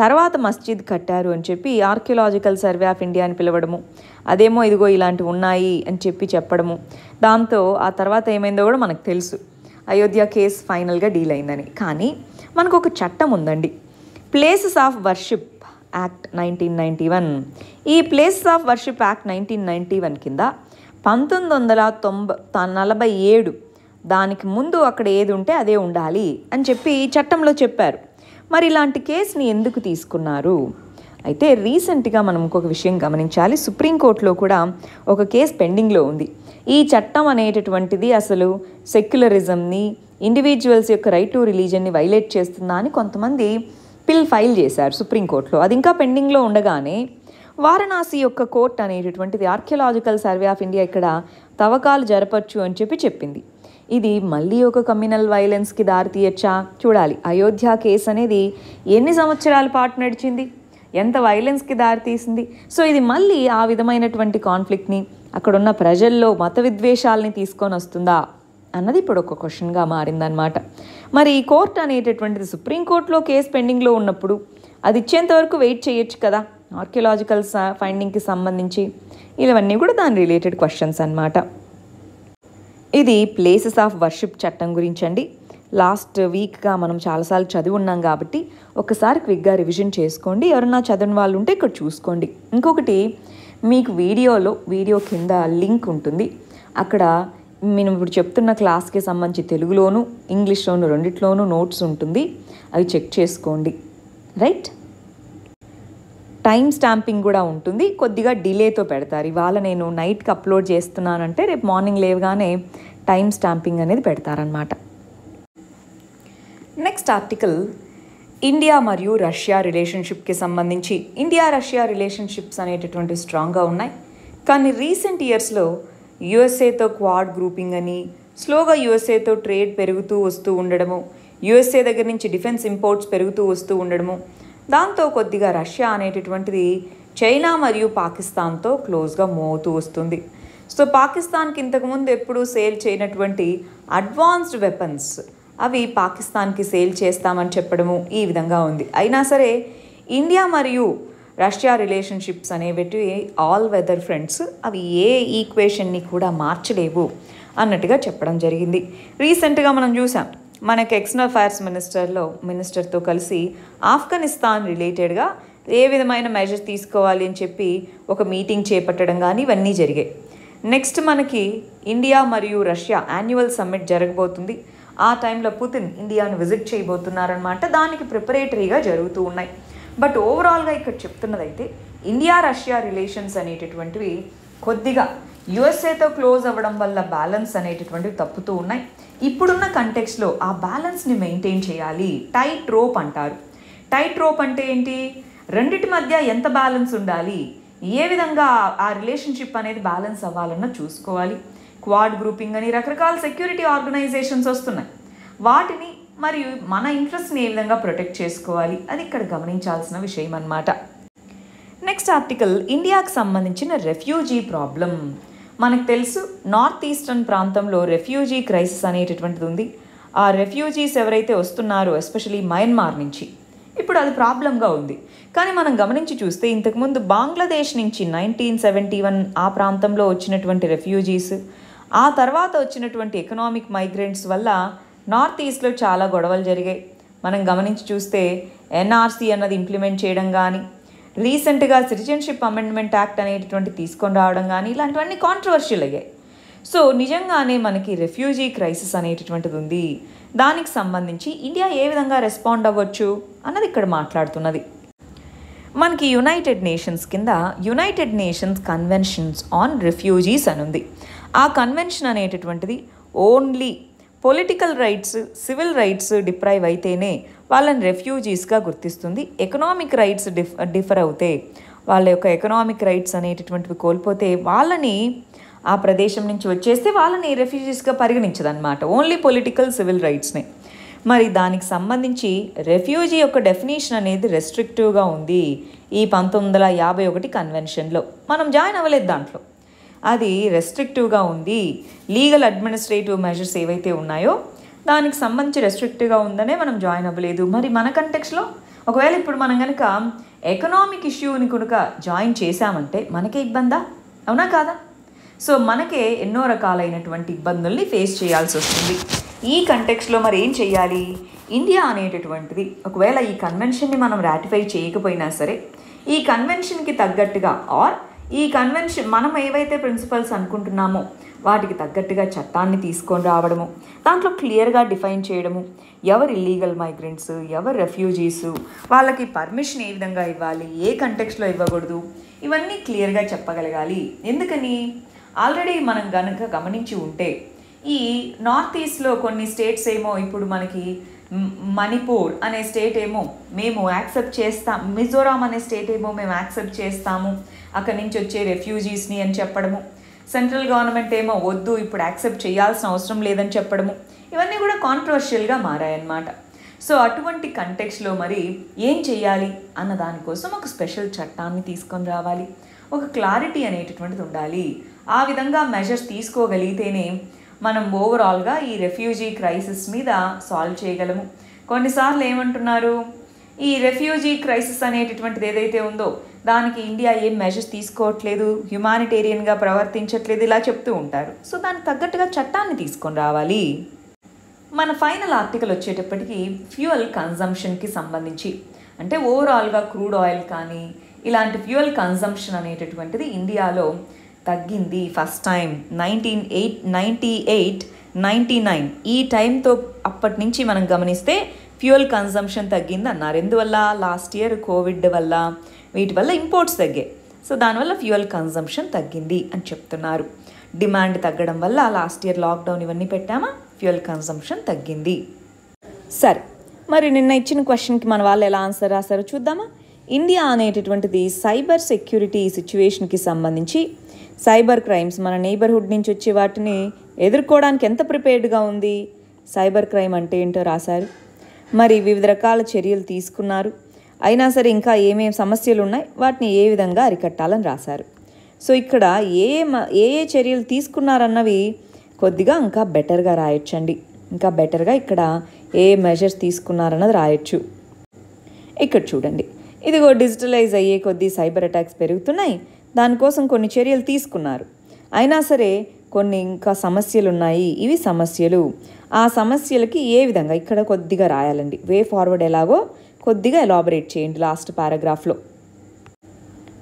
తర్వాత మస్జిద్ కట్టారు అని చెప్పి ఆర్కియలాజికల్ సర్వే ఆఫ్ ఇండియా అని పిలవడము అదేమో ఇదిగో ఇలాంటివి ఉన్నాయి అని చెప్పి చెప్పడము దాంతో ఆ తర్వాత ఏమైందో కూడా మనకు తెలుసు అయోధ్య కేసు ఫైనల్గా డీల్ అయిందని కానీ మనకు ఒక చట్టం ఉందండి places of worship act nineteen ninety one ఈ places of worship act nineteen ninety one కింద పంతొమ్మిది వందల తొంభై నలభై ఏడు దానికి ముందు అక్కడ ఏది ఉంటే అదే ఉండాలి అని చెప్పి చట్టంలో చెప్పారు మరి ఇలాంటి కేసుని ఎందుకు తీసుకున్నారు అయితే రీసెంట్గా మనం ఇంకొక విషయం గమనించాలి సుప్రీంకోర్టులో కూడా ఒక కేసు పెండింగ్లో ఉంది ఈ చట్టం అనేటటువంటిది అసలు సెక్యులరిజంని ఇండివిజువల్స్ యొక్క రైట్ టు రిలీజన్ని వైలేట్ చేస్తుందా అని కొంతమంది పిల్ ఫైల్ చేశారు సుప్రీంకోర్టులో అది ఇంకా పెండింగ్లో ఉండగానే వారణాసి యొక్క కోర్ట్ అనేటటువంటిది ఆర్కియలాజికల్ సర్వే ఆఫ్ ఇండియా ఇక్కడ తవ్వకాలు జరపచ్చు అని చెప్పి చెప్పింది ఇది మళ్ళీ ఒక కమ్యూనల్ వైలెన్స్కి దారితీయచ్చా చూడాలి అయోధ్య కేసు అనేది ఎన్ని సంవత్సరాల పాటు నడిచింది ఎంత వైలెన్స్కి దారితీసింది సో ఇది మళ్ళీ ఆ విధమైనటువంటి కాన్ఫ్లిక్ట్ని అక్కడున్న ప్రజల్లో మత విద్వేషాలని తీసుకొని వస్తుందా అన్నది ఇప్పుడు ఒక క్వశ్చన్గా మారిందనమాట మరి ఈ కోర్టు అనేటటువంటిది సుప్రీంకోర్టులో కేసు పెండింగ్లో ఉన్నప్పుడు అది ఇచ్చేంతవరకు వెయిట్ చేయొచ్చు కదా ఆర్కియలాజికల్ ఫైండింగ్కి సంబంధించి ఇవన్నీ కూడా దాని రిలేటెడ్ క్వశ్చన్స్ అనమాట ఇది ప్లేసెస్ ఆఫ్ వర్షిప్ చట్టం గురించండి లాస్ట్ వీక్గా మనం చాలాసార్లు చదివి ఉన్నాం కాబట్టి ఒకసారి క్విక్గా రివిజన్ చేసుకోండి ఎవరన్నా చదివిన వాళ్ళు ఉంటే ఇక్కడ చూసుకోండి ఇంకొకటి మీకు వీడియోలో వీడియో కింద లింక్ ఉంటుంది అక్కడ మేము ఇప్పుడు చెప్తున్న క్లాస్కి సంబంధించి తెలుగులోను ఇంగ్లీష్లోను రెండిట్లోనూ నోట్స్ ఉంటుంది అవి చెక్ చేసుకోండి రైట్ టైం స్టాంపింగ్ కూడా ఉంటుంది కొద్దిగా డిలేతో పెడతారు ఇవాళ నేను నైట్కి అప్లోడ్ చేస్తున్నానంటే రేపు మార్నింగ్ లేవగానే టైం స్టాంపింగ్ అనేది పెడతారనమాట నెక్స్ట్ ఆర్టికల్ ఇండియా మరియు రష్యా రిలేషన్షిప్కి సంబంధించి ఇండియా రష్యా రిలేషన్షిప్స్ అనేటటువంటి స్ట్రాంగ్గా ఉన్నాయి కానీ రీసెంట్ ఇయర్స్లో యుఎస్ఏతో క్వాడ్ గ్రూపింగ్ అని స్లోగా యుఎస్ఏతో ట్రేడ్ పెరుగుతూ వస్తూ ఉండడము యుఎస్ఏ దగ్గర నుంచి డిఫెన్స్ ఇంపోర్ట్స్ పెరుగుతూ వస్తూ ఉండడము దాంతో కొద్దిగా రష్యా అనేటటువంటిది చైనా మరియు పాకిస్తాన్తో క్లోజ్గా మోతూ వస్తుంది సో పాకిస్తాన్కి ఇంతకుముందు ఎప్పుడూ సేల్ చేయనటువంటి అడ్వాన్స్డ్ వెపన్స్ అవి పాకిస్తాన్కి సేల్ చేస్తామని చెప్పడము ఈ విధంగా ఉంది అయినా సరే ఇండియా మరియు రష్యా రిలేషన్షిప్స్ అనేవి ఆల్ వెదర్ ఫ్రెండ్స్ అవి ఏ ఈక్వేషన్ని కూడా మార్చలేవు అన్నట్టుగా చెప్పడం జరిగింది రీసెంట్గా మనం చూసాం మనకు ఎక్స్టర్నల్ అఫైర్స్ మినిస్టర్లో మినిస్టర్తో కలిసి ఆఫ్ఘనిస్తాన్ రిలేటెడ్గా ఏ విధమైన మెజర్ తీసుకోవాలి అని చెప్పి ఒక మీటింగ్ చేపట్టడం కానీ ఇవన్నీ జరిగాయి నెక్స్ట్ మనకి ఇండియా మరియు రష్యా యాన్యువల్ సమ్మిట్ జరగబోతుంది ఆ టైంలో పుతిన్ ఇండియాను విజిట్ చేయబోతున్నారనమాట దానికి ప్రిపరేటరీగా జరుగుతూ ఉన్నాయి బట్ ఓవరాల్గా ఇక్కడ చెప్తున్నదైతే ఇండియా రష్యా రిలేషన్స్ అనేటటువంటివి కొద్దిగా యుఎస్ఏతో క్లోజ్ అవ్వడం వల్ల బ్యాలెన్స్ అనేటటువంటివి తప్పుతూ ఉన్నాయి ఇప్పుడున్న కంటెక్స్లో ఆ బ్యాలెన్స్ని మెయింటైన్ చేయాలి టైట్ రోప్ అంటారు టైట్ రోప్ అంటే ఏంటి రెండిటి మధ్య ఎంత బ్యాలెన్స్ ఉండాలి ఏ విధంగా ఆ రిలేషన్షిప్ అనేది బ్యాలెన్స్ అవ్వాలన్నా చూసుకోవాలి క్వాడ్ గ్రూపింగ్ అని రకరకాల సెక్యూరిటీ ఆర్గనైజేషన్స్ వస్తున్నాయి వాటిని మరియు మన ఇంట్రెస్ట్ని ఏ విధంగా ప్రొటెక్ట్ చేసుకోవాలి అది ఇక్కడ గమనించాల్సిన విషయం అన్నమాట నెక్స్ట్ ఆర్టికల్ ఇండియాకు సంబంధించిన రెఫ్యూజీ ప్రాబ్లం మనకు తెలుసు నార్త్ ఈస్టర్న్ ప్రాంతంలో రెఫ్యూజీ క్రైసిస్ అనేటటువంటిది ఉంది ఆ రెఫ్యూజీస్ ఎవరైతే వస్తున్నారో ఎస్పెషలీ మయన్మార్ నుంచి ఇప్పుడు అది ప్రాబ్లంగా ఉంది కానీ మనం గమనించి చూస్తే ఇంతకుముందు బంగ్లాదేశ్ నుంచి నైన్టీన్ సెవెంటీ వన్ ఆ ప్రాంతంలో వచ్చినటువంటి రెఫ్యూజీస్ ఆ తర్వాత వచ్చినటువంటి ఎకనామిక్ మైగ్రెంట్స్ వల్ల నార్త్ ఈస్ట్లో చాలా గొడవలు జరిగాయి మనం గమనించి చూస్తే ఎన్ఆర్సీ అన్నది ఇంప్లిమెంట్ చేయడం కానీ రీసెంట్గా సిటిజన్షిప్ అమెండ్మెంట్ యాక్ట్ అనేటువంటి తీసుకొని రావడం కానీ ఇలాంటివన్నీ కాంట్రవర్షియల్ అయ్యాయి సో నిజంగానే మనకి రెఫ్యూజీ క్రైసిస్ అనేటటువంటిది ఉంది దానికి సంబంధించి ఇండియా ఏ విధంగా రెస్పాండ్ అవ్వచ్చు అన్నది ఇక్కడ మాట్లాడుతున్నది మనకి యునైటెడ్ నేషన్స్ కింద united nations conventions on refugees అని ఉంది ఆ కన్వెన్షన్ అనేటటువంటిది only political rights civil rights deprive అయితేనే వాళ్ళని రెఫ్యూజీస్గా గుర్తిస్తుంది ఎకనామిక్ రైట్స్ డిఫ్ డిఫర్ అవుతే వాళ్ళ యొక్క ఎకనామిక్ రైట్స్ అనేటటువంటివి కోల్పోతే వాళ్ళని ఆ ప్రదేశం నుంచి వచ్చేస్తే వాళ్ళని రెఫ్యూజీస్గా పరిగణించదన్నమాట ఓన్లీ పొలిటికల్ సివిల్ రైట్స్నే మరి దానికి సంబంధించి రెఫ్యూజీ యొక్క డెఫినేషన్ అనేది రెస్ట్రిక్టివ్గా ఉంది ఈ పంతొమ్మిది వందల యాభై ఒకటి కన్వెన్షన్లో మనం జాయిన్ అవ్వలేదు దాంట్లో అది రెస్ట్రిక్టివ్గా ఉంది లీగల్ అడ్మినిస్ట్రేటివ్ మెజర్స్ ఏవైతే ఉన్నాయో దానికి సంబంధించి రెస్ట్రిక్టివ్గా ఉందనే మనం జాయిన్ అవ్వలేదు మరి మన కంటెక్స్లో ఒకవేళ ఇప్పుడు మనం కనుక ఎకనామిక్ ఇష్యూని కనుక జాయిన్ చేశామంటే మనకే ఇబ్బందా అవునా కాదా సో మనకే ఎన్నో రకాలైనటువంటి ఇబ్బందుల్ని ఫేస్ చేయాల్సి వస్తుంది ఈ కంటెక్స్లో మరి ఏం చేయాలి ఇండియా అనేటటువంటిది ఒకవేళ ఈ కన్వెన్షన్ని మనం రాటిఫై చేయకపోయినా సరే ఈ కన్వెన్షన్కి తగ్గట్టుగా ఆర్ ఈ కన్వెన్షన్ మనం ఏవైతే ప్రిన్సిపల్స్ అనుకుంటున్నామో వాటికి తగ్గట్టుగా చట్టాన్ని తీసుకొని రావడము దాంట్లో క్లియర్గా డిఫైన్ చేయడము ఎవరు ఇల్లీగల్ మైగ్రెంట్స్ ఎవరు రెఫ్యూజీస్ వాళ్ళకి పర్మిషన్ ఏ విధంగా ఇవ్వాలి ఏ కంటెక్స్లో ఇవ్వకూడదు ఇవన్నీ క్లియర్గా చెప్పగలగాలి ఎందుకని ఆల్రెడీ మనం గనక గమనించి ఉంటే ఈ నార్త్ ఈస్ట్లో కొన్ని స్టేట్స్ ఏమో ఇప్పుడు మనకి మణిపూర్ అనే స్టేట్ ఏమో మేము యాక్సెప్ట్ చేస్తాం మిజోరాం అనే స్టేట్ ఏమో మేము యాక్సెప్ట్ చేస్తాము అక్కడి నుంచి వచ్చే రెఫ్యూజీస్ని అని చెప్పడము సెంట్రల్ గవర్నమెంట్ ఏమో వద్దు ఇప్పుడు యాక్సెప్ట్ చేయాల్సిన అవసరం లేదని చెప్పడము ఇవన్నీ కూడా కాంట్రవర్షియల్గా మారాయన్నమాట సో అటువంటి కంటెక్స్లో మరి ఏం చేయాలి అన్న దానికోసం ఒక స్పెషల్ చట్టాన్ని తీసుకొని రావాలి ఒక క్లారిటీ అనేటటువంటిది ఉండాలి ఆ విధంగా మెజర్స్ తీసుకోగలిగితేనే మనం ఓవరాల్గా ఈ రెఫ్యూజీ క్రైసిస్ మీద సాల్వ్ చేయగలము కొన్నిసార్లు ఏమంటున్నారు ఈ రెఫ్యూజీ క్రైసిస్ అనేటటువంటిది ఏదైతే ఉందో దానికి ఇండియా ఏం మెజర్స్ తీసుకోవట్లేదు హ్యుమానిటేరియన్గా ప్రవర్తించట్లేదు ఇలా చెప్తూ ఉంటారు సో దానికి తగ్గట్టుగా చట్టాన్ని తీసుకొని రావాలి మన ఫైనల్ ఆర్టికల్ వచ్చేటప్పటికి ఫ్యూయల్ కన్జంప్షన్కి సంబంధించి అంటే ఓవరాల్గా క్రూడ్ ఆయిల్ కానీ ఇలాంటి ఫ్యూయల్ కన్జంప్షన్ అనేటటువంటిది ఇండియాలో తగ్గింది first time nineteen eight ninety eight ninety nine ఈ టైంతో అప్పటి నుంచి మనం గమనిస్తే ఫ్యూయల్ కన్జంప్షన్ తగ్గింది అన్నారు ఎందువల్ల లాస్ట్ ఇయర్ కోవిడ్ వల్ల వీటి వల్ల ఇంపోర్ట్స్ తగ్గాయి సో దానివల్ల ఫ్యూయల్ కన్జంప్షన్ తగ్గింది అని చెప్తున్నారు డిమాండ్ తగ్గడం వల్ల లాస్ట్ ఇయర్ లాక్డౌన్ ఇవన్నీ పెట్టామా ఫ్యూయల్ కన్జంప్షన్ తగ్గింది సరే మరి నిన్న ఇచ్చిన క్వశ్చన్కి మన వాళ్ళు ఎలా ఆన్సర్ రాశారో చూద్దామా ఇండియా అనేటటువంటిది సైబర్ సెక్యూరిటీ సిచ్యువేషన్కి సంబంధించి సైబర్ క్రైమ్స్ మన నేబర్హుడ్ నుంచి వచ్చే వాటిని ఎదుర్కోవడానికి ఎంత ప్రిపేర్డ్గా ఉంది సైబర్ క్రైమ్ అంటే ఏంటో రాశారు మరి వివిధ రకాల చర్యలు తీసుకున్నారు అయినా సరే ఇంకా ఏమేమి సమస్యలు ఉన్నాయి వాటిని ఏ విధంగా అరికట్టాలని రాశారు సో ఇక్కడ ఏ ఏ ఏ చర్యలు తీసుకున్నారన్నవి కొద్దిగా ఇంకా బెటర్గా రాయొచ్చండి ఇంకా బెటర్గా ఇక్కడ ఏ మెజర్స్ తీసుకున్నారన్నది రాయొచ్చు ఇక్కడ చూడండి ఇదిగో డిజిటలైజ్ అయ్యే కొద్దీ సైబర్ అటాక్స్ పెరుగుతున్నాయి దానికోసం కొన్ని చర్యలు తీసుకున్నారు అయినా సరే కొన్ని ఇంకా సమస్యలు ఉన్నాయి ఇవి సమస్యలు ఆ సమస్యలకి ఏ విధంగా ఇక్కడ కొద్దిగా రాయాలండి వే ఫార్వర్డ్ ఎలాగో కొద్దిగా ఎలాబరేట్ చేయండి లాస్ట్ పారాగ్రాఫ్లో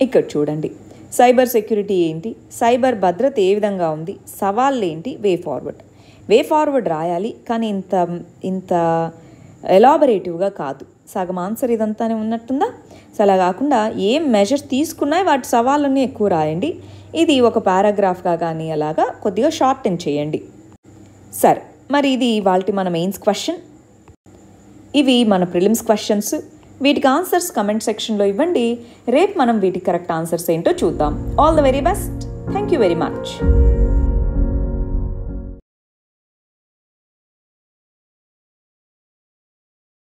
ఇక్కడ చూడండి సైబర్ సెక్యూరిటీ ఏంటి సైబర్ భద్రత ఏ విధంగా ఉంది సవాళ్ళు ఏంటి వే ఫార్వర్డ్ వే ఫార్వర్డ్ రాయాలి కానీ ఇంత ఇంత ఎలాబరేటివ్గా కాదు సగం ఆన్సర్ ఇదంతానే ఉన్నట్టుందా సో అలా కాకుండా ఏం మెజర్స్ తీసుకున్నాయి వాటి సవాళ్ళని ఎక్కువ రాయండి ఇది ఒక పారాగ్రాఫ్గా కానీ అలాగా కొద్దిగా షార్ట్ అండ్ చేయండి సరే మరి ఇది వాళ్ళకి మన మెయిన్స్ క్వశ్చన్ ఇవి మన ప్రిలిమ్స్ క్వశ్చన్స్ వీటికి ఆన్సర్స్ కమెంట్ సెక్షన్లో ఇవ్వండి రేపు మనం వీటికి కరెక్ట్ ఆన్సర్స్ ఏంటో చూద్దాం all the very best thank you very much